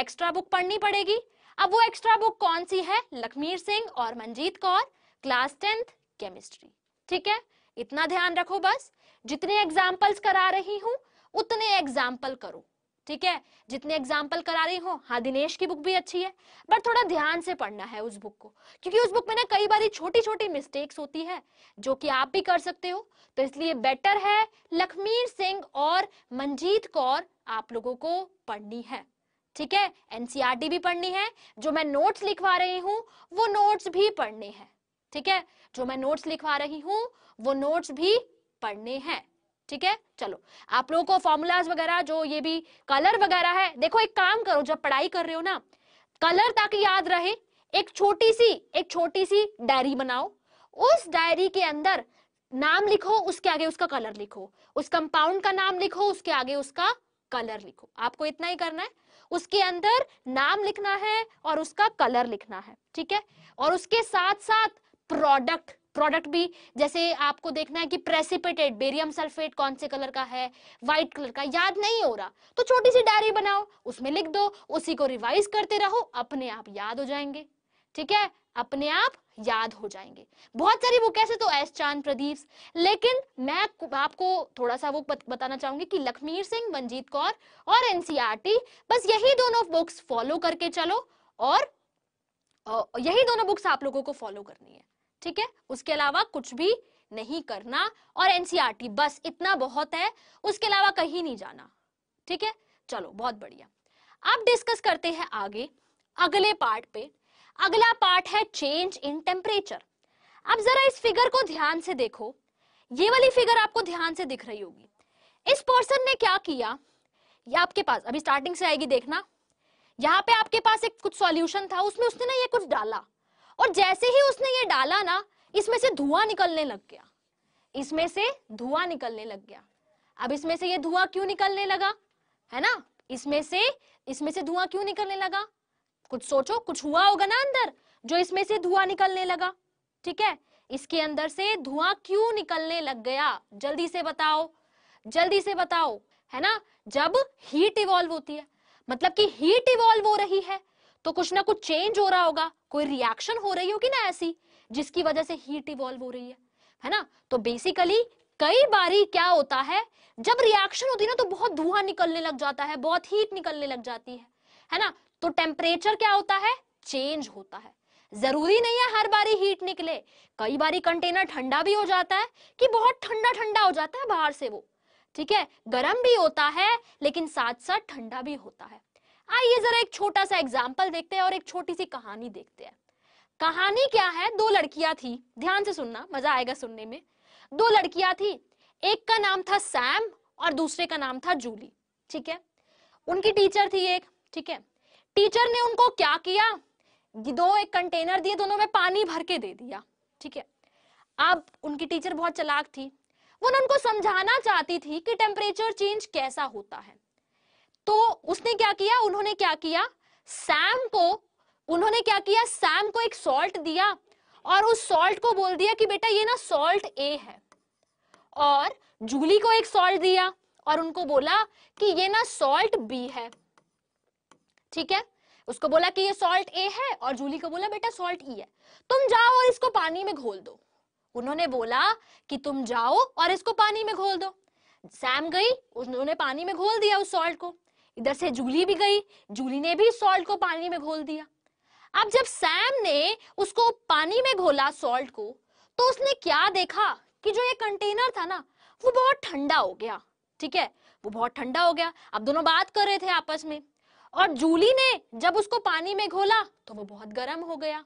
एक्स्ट्रा बुक पढ़नी पड़ेगी अब वो एक्स्ट्रा बुक कौन सी है लखमीर सिंह और Manjeet Kaur class tenth chemistry ठीक है इतना ध्यान रखो बस जितने एग्जाम्पल्स करा रही हूं उतने एग्जाम्पल करो ठीक है जितने एग्जाम्पल करा रही हूँ हाँ दिनेश की बुक भी अच्छी है बट थोड़ा ध्यान से पढ़ना है उस बुक को क्योंकि उस बुक में ना कई बार छोटी छोटी मिस्टेक्स होती है जो कि आप भी कर सकते हो तो इसलिए बेटर है लखमीर सिंह और मंजीत कौर आप लोगों को पढ़नी है ठीक है एनसीआरटी e भी पढ़नी है जो मैं नोट्स लिखवा रही हूँ वो नोट्स भी पढ़ने हैं ठीक है जो मैं नोट्स लिखवा रही हूँ वो नोट्स भी पढ़ने हैं ठीक है चलो आप लोगों को फॉर्मूलाज वगैरह जो ये भी कलर वगैरह है देखो एक काम करो जब पढ़ाई कर रहे हो ना कलर ताकि याद रहे एक छोटी सी एक छोटी सी डायरी बनाओ उस डायरी के अंदर नाम लिखो उसके आगे उसका कलर लिखो उस कंपाउंड का नाम लिखो उसके आगे उसका कलर लिखो आपको इतना ही करना है उसके अंदर नाम लिखना है और उसका कलर लिखना है ठीक है और उसके साथ साथ प्रोडक्ट प्रोडक्ट भी जैसे आपको देखना है कि प्रेसिपिटेट बेरियम सल्फेट कौन से कलर का है व्हाइट कलर का याद नहीं हो रहा तो छोटी सी डायरी बनाओ उसमें लिख दो उसी को रिवाइज करते रहो अपने आप याद हो जाएंगे ठीक है अपने आप याद हो जाएंगे बहुत सारी बुक ऐसे तो एस चांद प्रदीप लेकिन मैं आपको थोड़ा सा वो बताना चाहूंगी कि लखमीर सिंह मंजीत कौर और एनसीईआरटी e बस यही दोनों बुक्स फॉलो करके चलो और यही दोनों बुक्स आप लोगों को फॉलो करनी है ठीक है उसके अलावा कुछ भी नहीं करना और एनसीआरटी e बस इतना बहुत है उसके अलावा कहीं नहीं जाना ठीक है चलो बहुत बढ़िया अब डिस्कस करते हैं आगे अगले पार्ट पे अगला पार्ट है चेंज इन टेम्परेचर अब जरा इस फिगर को ध्यान से देखो ये वाली फिगर आपको ध्यान से दिख रही होगी इस पर्सन ने क्या किया ये आपके पास अभी स्टार्टिंग से आएगी देखना यहाँ पे आपके पास एक कुछ सॉल्यूशन था उसमें उसने ना ये कुछ डाला और जैसे ही उसने ये डाला ना इसमें से धुआं निकलने लग गया इसमें से धुआं निकलने लग गया अब इसमें से ये धुआं क्यों निकलने लगा है ना इसमें से इसमें से धुआं क्यों निकलने लगा कुछ सोचो कुछ हुआ होगा ना अंदर जो इसमें से धुआं निकलने लगा ठीक है इसके अंदर से धुआं क्यों निकलने लग गया जल्दी से बताओ जल्दी से बताओ है ना जब हीट इवॉल्व होती है मतलब कि हीट इवॉल्व हो रही है तो कुछ ना कुछ चेंज हो रहा होगा कोई रिएक्शन हो रही होगी ना ऐसी जिसकी वजह से हीट इवॉल्व हो रही है है ना तो बेसिकली कई बारी क्या होता है जब रिएक्शन होती है ना तो बहुत धुआं निकलने लग जाता है बहुत हीट निकलने लग जाती है है ना तो टेम्परेचर क्या होता है चेंज होता है जरूरी नहीं है हर बारी हीट निकले कई बारी कंटेनर ठंडा भी हो जाता है कि बहुत ठंडा ठंडा हो जाता है बाहर से वो ठीक है गर्म भी होता है लेकिन साथ साथ ठंडा भी होता है आइए जरा एक छोटा सा एग्जाम्पल देखते हैं और एक छोटी सी कहानी देखते हैं कहानी क्या है दो लड़कियां थी ध्यान से सुनना मजा आएगा सुनने में दो लड़कियां थी एक का नाम था सैम और दूसरे का नाम था जूली ठीक है उनकी टीचर थी एक ठीक है टीचर ने उनको क्या किया दो एक कंटेनर दिए दोनों में पानी भर के दे दिया ठीक है अब उनकी टीचर बहुत चलाक थी वो उनको समझाना चाहती थी कि टेम्परेचर चेंज कैसा होता है तो उसने क्या किया उन्होंने क्या किया सैम को उन्होंने क्या किया सैम को एक सॉल्ट दिया और उस सॉल्ट को बोल दिया कि बेटा ये ना सॉल्ट ए है और जूली को एक सॉल्ट दिया और उनको बोला कि ये ना सॉल्ट बी है ठीक है उसको बोला कि ये सॉल्ट ए है और जूली को बोला बेटा सॉल्ट ई e है तुम जाओ और इसको पानी में घोल दो उन्होंने बोला कि तुम जाओ और इसको पानी में घोल दो सैम गई उन्होंने पानी में घोल दिया उस सॉल्ट को इधर से जूली भी गई जूली ने भी सॉल्ट को पानी में घोल दिया अब जब सैम ने उसको पानी में घोला सॉल्ट को तो उसने क्या देखा कि जो ये कंटेनर था ना वो बहुत ठंडा हो गया ठीक है वो बहुत ठंडा हो गया अब दोनों बात कर रहे थे आपस में और जूली ने जब उसको पानी में घोला तो वो बहुत गर्म हो गया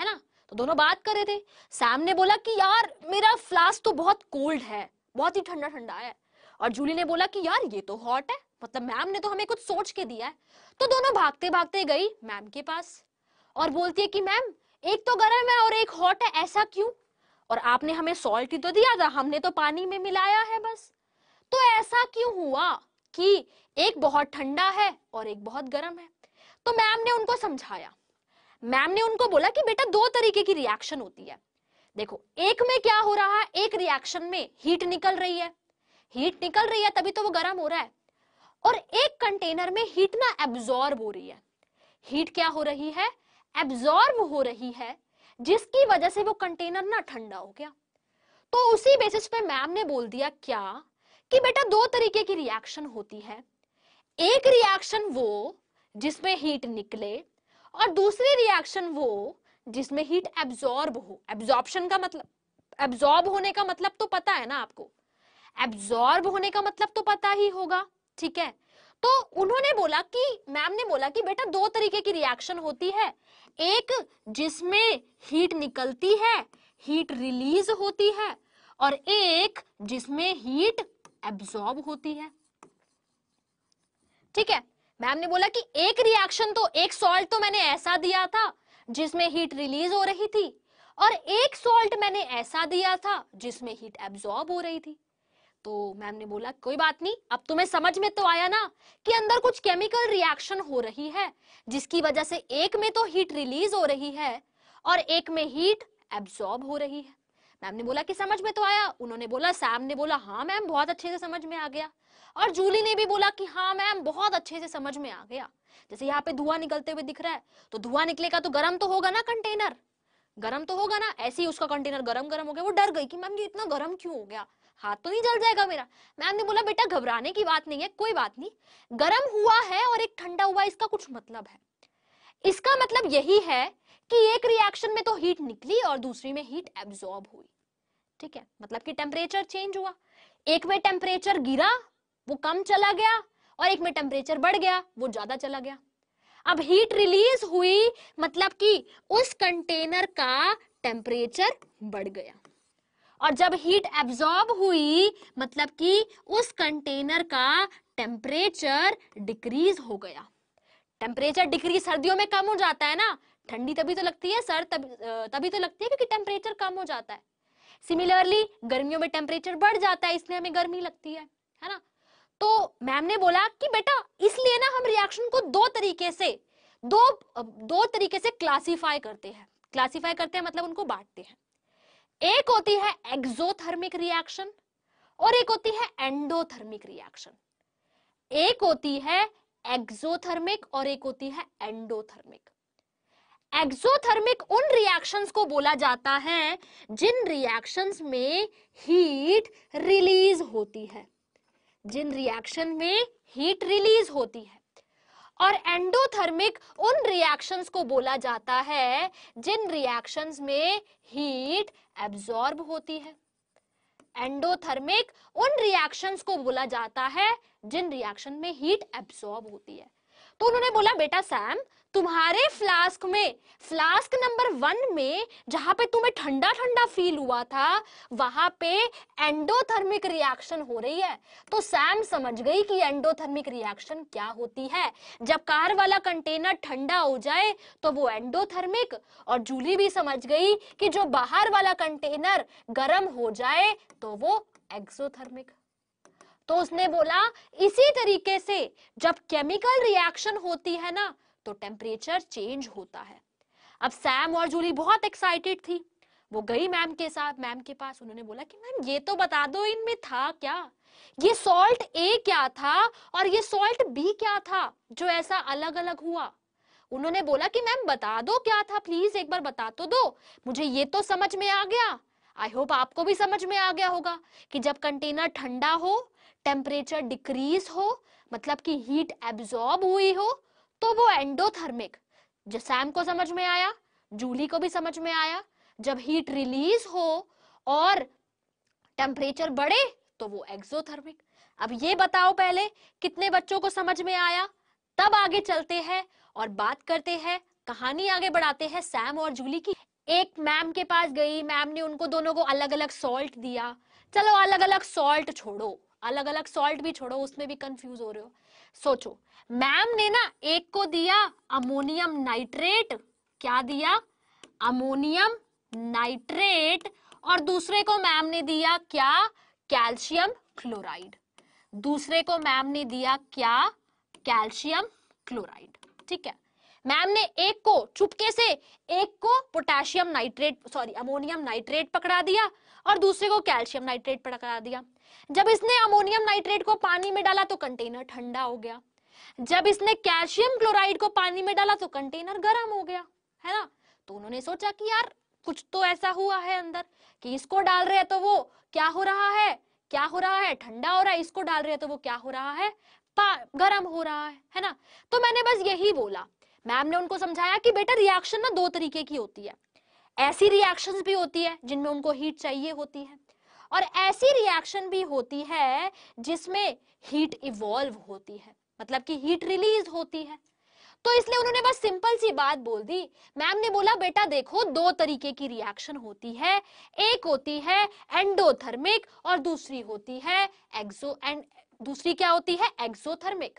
है ना तो दोनों बात कर रहे थे सैम ने बोला कि यार मेरा फ्लास्क तो बहुत कोल्ड है बहुत ही ठंडा ठंडा है और जूली ने बोला कि यार ये तो हॉट है मतलब मैम ने तो हमें कुछ सोच के दिया है तो दोनों भागते भागते गई मैम के पास और बोलती है कि मैम एक तो गर्म है और एक हॉट है ऐसा क्यों और आपने हमें सॉल्ट ही तो दिया था हमने तो पानी में मिलाया है बस तो ऐसा क्यों हुआ कि एक बहुत ठंडा है और एक बहुत गर्म है तो मैम ने उनको समझाया मैम ने उनको बोला कि बेटा दो तरीके की रिएक्शन होती है देखो एक में क्या हो रहा है एक रिएक्शन में हीट निकल रही है हीट निकल रही है तभी तो वो गर्म हो रहा है और एक कंटेनर में हीट ना एब्जॉर्ब हो रही है हीट क्या हो रही है एब्जॉर्ब हो रही है जिसकी वजह से वो कंटेनर ना ठंडा हो गया तो उसी बेसिस पे मैम ने बोल दिया क्या कि बेटा दो तरीके की रिएक्शन होती है एक रिएक्शन वो जिसमें हीट निकले और दूसरी रिएक्शन वो जिसमें हीट एब्जॉर्ब हो एब्जॉर्प्शन का मतलब एब्जॉर्ब होने का मतलब तो पता है ना आपको एब्जॉर्ब होने का मतलब तो पता ही होगा ठीक है तो उन्होंने बोला कि मैम ने बोला कि बेटा दो तरीके की रिएक्शन होती है एक जिसमें हीट निकलती है हीट रिलीज होती है और एक जिसमें हीट एब्सॉर्ब होती है ठीक है मैम ने बोला कि एक रिएक्शन तो एक सॉल्ट तो मैंने ऐसा दिया था जिसमें हीट रिलीज हो रही थी और एक सॉल्ट मैंने ऐसा दिया था जिसमें हीट एब्सॉर्ब हो रही थी तो मैम ने बोला कोई बात नहीं अब तुम्हें समझ में तो आया ना कि अंदर कुछ केमिकल रिएक्शन हो रही है जिसकी वजह से एक में तो हीट रिलीज हो रही है और एक में हीट एब्जॉर्ब हो रही है मैम ने बोला कि समझ में तो आया उन्होंने बोला सैम ने बोला हाँ मैम बहुत अच्छे से समझ में आ गया और जूली ने भी बोला कि हाँ मैम बहुत अच्छे से समझ में आ गया जैसे यहाँ पे धुआं निकलते हुए दिख रहा है तो धुआं निकलेगा तो गर्म तो होगा ना कंटेनर गर्म तो होगा ना ऐसे ही उसका कंटेनर गर्म गर्म हो गया वो डर गई कि मैम ये इतना गर्म क्यों हो गया हाथ तो नहीं जल जाएगा मेरा मैम ने बोला बेटा घबराने की बात नहीं है कोई बात नहीं गर्म हुआ है और एक ठंडा हुआ इसका कुछ मतलब है इसका मतलब यही है कि एक रिएक्शन में तो हीट निकली और दूसरी में हीट एब्जॉर्ब हुई ठीक है मतलब कि टेम्परेचर चेंज हुआ एक में टेम्परेचर गिरा वो कम चला गया और एक में टेम्परेचर बढ़ गया वो ज्यादा चला गया अब हीट रिलीज हुई मतलब कि उस कंटेनर का टेम्परेचर बढ़ गया और जब हीट एब्जॉर्ब हुई मतलब कि उस कंटेनर का टेम्परेचर डिक्रीज हो गया टेम्परेचर डिक्रीज सर्दियों में कम हो जाता है ना ठंडी तभी तो लगती है सर तभी तभी तो लगती है क्योंकि टेम्परेचर कम हो जाता है सिमिलरली गर्मियों में टेम्परेचर बढ़ जाता है इसलिए हमें गर्मी लगती है है ना तो मैम ने बोला कि बेटा इसलिए ना हम रिएक्शन को दो तरीके से दो दो तरीके से क्लासीफाई करते हैं क्लासीफाई करते हैं मतलब उनको बांटते हैं एक होती है एक्सोथर्मिक रिएक्शन और एक होती है एंडोथर्मिक रिएक्शन एक होती है एक्सोथर्मिक और एक होती है एंडोथर्मिक एक्सोथर्मिक उन रिएक्शंस को बोला जाता है जिन रिएक्शंस में हीट रिलीज होती है जिन रिएक्शन में हीट रिलीज होती है और एंडोथर्मिक उन रिएक्शंस को बोला जाता है जिन रिएक्शंस में हीट एब्जॉर्ब होती है एंडोथर्मिक उन रिएक्शंस को बोला जाता है जिन रिएक्शन में हीट एब्सॉर्ब होती है तो उन्होंने बोला बेटा सैम तुम्हारे फ्लास्क में फ्लास्क नंबर वन में जहां पे तुम्हें ठंडा ठंडा फील हुआ था वहां पे एंडोथर्मिक रिएक्शन हो रही है तो सैम समझ गई कि एंडोथर्मिक रिएक्शन क्या होती है जब कार वाला कंटेनर ठंडा हो जाए तो वो एंडोथर्मिक और जूली भी समझ गई कि जो बाहर वाला कंटेनर गर्म हो जाए तो वो एक्सोथर्मिक तो उसने बोला इसी तरीके से जब केमिकल रिएक्शन होती है ना तो टेम्परेचर चेंज होता है अब सैम और जूली बहुत एक्साइटेड थी वो गई मैम के साथ मैम के पास उन्होंने बोला कि मैम ये तो बता दो इनमें था क्या ये सॉल्ट ए क्या था और ये सॉल्ट बी क्या था जो ऐसा अलग अलग हुआ उन्होंने बोला कि मैम बता दो क्या था प्लीज एक बार बता तो दो मुझे ये तो समझ में आ गया आई होप आपको भी समझ में आ गया होगा कि जब कंटेनर ठंडा हो टेम्परेचर डिक्रीज हो मतलब कि हीट एब्जॉर्ब हुई हो तो वो एंडोथर्मिक जो सैम को समझ में आया जूली को भी समझ में आया जब हीट रिलीज हो और टेम्परेचर बढ़े तो वो एक्सोथर्मिक अब ये बताओ पहले कितने बच्चों को समझ में आया तब आगे चलते हैं और बात करते हैं कहानी आगे बढ़ाते हैं सैम और जूली की एक मैम के पास गई मैम ने उनको दोनों को अलग अलग सॉल्ट दिया चलो अलग अलग सॉल्ट छोड़ो अलग अलग सॉल्ट भी छोड़ो उसमें भी कंफ्यूज हो रहे हो सोचो मैम ने ना एक को दिया अमोनियम नाइट्रेट क्या दिया अमोनियम नाइट्रेट और दूसरे को मैम ने दिया क्या कैल्शियम क्लोराइड दूसरे को मैम ने दिया क्या कैल्शियम क्लोराइड ठीक है मैम ने एक को चुपके से एक को potassium nitrate sorry ammonium nitrate पकड़ा दिया और दूसरे को कैल्शियम नाइट्रेट पकड़ा दिया जब इसने अमोनियम नाइट्रेट को पानी में डाला तो कंटेनर ठंडा हो गया जब इसने कैल्शियम क्लोराइड को पानी में डाला तो कंटेनर गर्म हो गया है ना तो उन्होंने सोचा कि यार कुछ तो ऐसा हुआ है अंदर कि इसको डाल रहे हैं तो वो क्या हो रहा है क्या हो रहा है ठंडा हो रहा है इसको डाल रहे हैं तो वो क्या हो रहा है गर्म हो रहा है है ना तो मैंने बस यही बोला मैम ने उनको समझाया कि बेटा रिएक्शन ना दो तरीके की होती है ऐसी रिएक्शन भी होती है जिनमें उनको हीट चाहिए होती है और ऐसी रिएक्शन भी होती है जिसमें हीट इवॉल्व होती है मतलब कि हीट रिलीज होती है तो इसलिए उन्होंने बस सिंपल सी बात बोल दी मैम ने बोला बेटा देखो दो तरीके की रिएक्शन होती है एक होती है एंडोथर्मिक और दूसरी होती है एक्सो एंड दूसरी क्या होती है एक्सोथर्मिक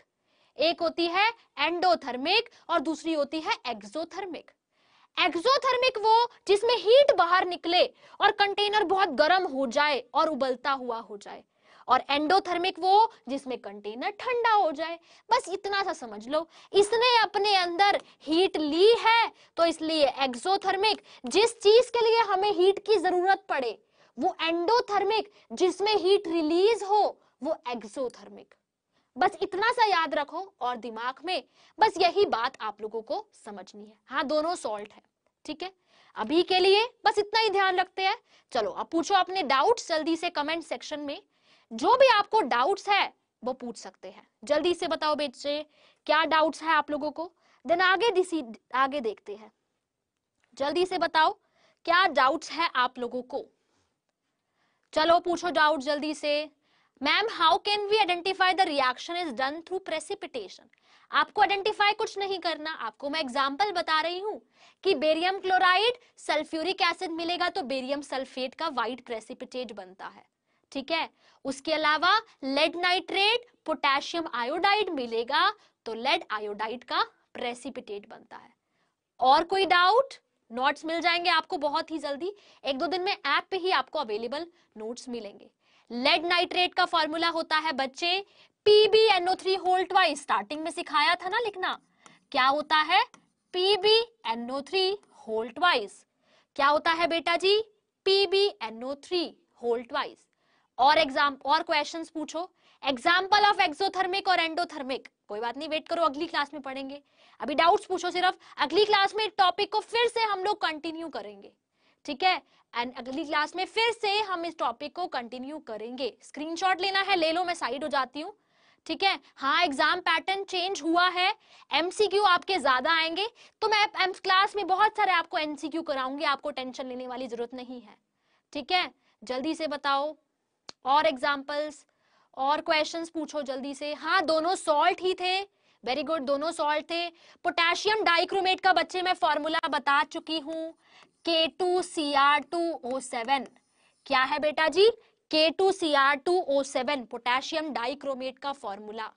एक होती है एंडोथर्मिक और दूसरी होती है एक्सोथर्मिक एक्सोथर्मिक वो जिसमें हीट बाहर निकले और कंटेनर बहुत गर्म हो जाए और उबलता हुआ हो जाए और एंडोथर्मिक वो जिसमें कंटेनर ठंडा हो जाए बस इतना सा समझ लो इसने अपने अंदर हीट ली है तो इसलिए एक्सोथर्मिक जिस चीज के लिए हमें हीट की जरूरत पड़े वो एंडोथर्मिक जिसमें हीट रिलीज हो वो एक्सोथर्मिक बस इतना सा याद रखो और दिमाग में बस यही बात आप लोगों को समझनी है हाँ दोनों सॉल्ट है ठीक है अभी के लिए बस इतना ही ध्यान रखते हैं चलो अब पूछो अपने डाउट्स जल्दी से कमेंट सेक्शन में जो भी आपको डाउट्स है वो पूछ सकते हैं जल्दी से बताओ बेटे क्या डाउट्स है आप लोगों को देन आगे दिसी आगे देखते हैं जल्दी से बताओ क्या डाउट्स है आप लोगों को चलो पूछो डाउट जल्दी से ma'am how can we identify the reaction is done through precipitation आपको आइडेंटिफाई कुछ नहीं करना आपको मैं एग्जांपल बता रही हूँ कि बेरियम क्लोराइड सल्फ्यूरिक एसिड मिलेगा तो बेरियम सल्फेट का वाइट प्रेसिपिटेट बनता है ठीक है उसके अलावा लेड नाइट्रेट पोटेशियम आयोडाइड मिलेगा तो लेड आयोडाइड का प्रेसिपिटेट बनता है और कोई डाउट नोट्स मिल जाएंगे आपको बहुत ही जल्दी एक दो दिन में ऐप पे ही आपको अवेलेबल नोट्स मिलेंगे लेड नाइट्रेट का फॉर्मूला होता है बच्चे PBNO three whole twice starting में सिखाया था ना लिखना क्या होता है PbNO3 थ्री होल ट्वाइस क्या होता है बेटा जी PbNO3 थ्री होल ट्वाइस और एग्जाम और क्वेश्चंस पूछो एग्जाम्पल ऑफ एक्सोथर्मिक और एंडोथर्मिक कोई बात नहीं वेट करो अगली क्लास में पढ़ेंगे अभी डाउट्स पूछो सिर्फ अगली क्लास में टॉपिक को फिर से हम लोग कंटिन्यू करेंगे ठीक है एंड अगली क्लास में फिर से हम इस टॉपिक को कंटिन्यू करेंगे स्क्रीनशॉट लेना है ले लो मैं साइड हो जाती हूँ ठीक है हाँ एग्जाम पैटर्न चेंज हुआ है एमसीक्यू आपके ज्यादा आएंगे तो मैं क्लास में बहुत सारे आपको एमसीक्यू कराऊंगी आपको टेंशन लेने वाली जरूरत नहीं है ठीक है जल्दी से बताओ और एग्जाम्पल्स और क्वेश्चंस पूछो जल्दी से हाँ दोनों सॉल्ट ही थे वेरी गुड दोनों सॉल्ट थे पोटेशियम डाइक्रोमेट का बच्चे मैं फॉर्मूला बता चुकी हूँ K two C R two O seven क्या है बेटा जी K two C R two O seven potassium dichromate का formula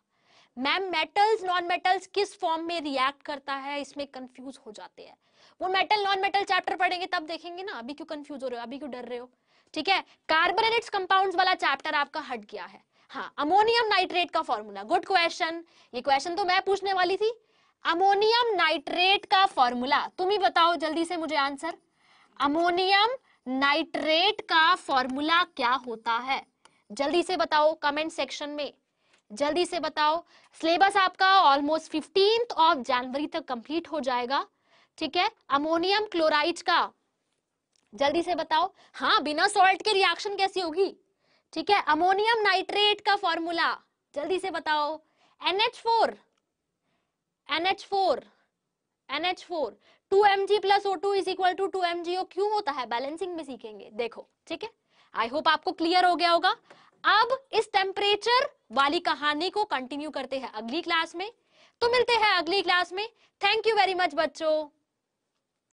ma'am metals non metals किस फॉर्म में रिएक्ट करता है इसमें कंफ्यूज हो जाते हैं वो मेटल नॉन मेटल चैप्टर पढ़ेंगे तब देखेंगे ना अभी क्यों कंफ्यूज हो रहे हो अभी क्यों डर रहे हो ठीक है कार्बन एंड कंपाउंड्स वाला चैप्टर आपका हट गया है हाँ अमोनियम नाइट्रेट का फॉर्मूला गुड क्वेश्चन ये क्वेश्चन तो मैं पूछने वाली थी अमोनियम नाइट्रेट का फॉर्मूला तुम ही बताओ जल्दी से मुझे आंसर अमोनियम नाइट्रेट का फॉर्मूला क्या होता है जल्दी से बताओ कमेंट सेक्शन में जल्दी से बताओ सिलेबस आपका ऑलमोस्ट फिफ्टींथ ऑफ जनवरी तक कंप्लीट हो जाएगा ठीक है अमोनियम क्लोराइड का जल्दी से बताओ हाँ बिना सॉल्ट के रिएक्शन कैसी होगी ठीक है अमोनियम नाइट्रेट का फॉर्मूला जल्दी से बताओ NH4 NH4 NH4 2Mg plus O2 is equal to 2MgO क्यों होता है बैलेंसिंग में सीखेंगे देखो ठीक है आई होप आपको क्लियर हो गया होगा अब इस टेम्परेचर वाली कहानी को कंटिन्यू करते हैं अगली क्लास में तो मिलते हैं अगली क्लास में थैंक यू वेरी मच बच्चों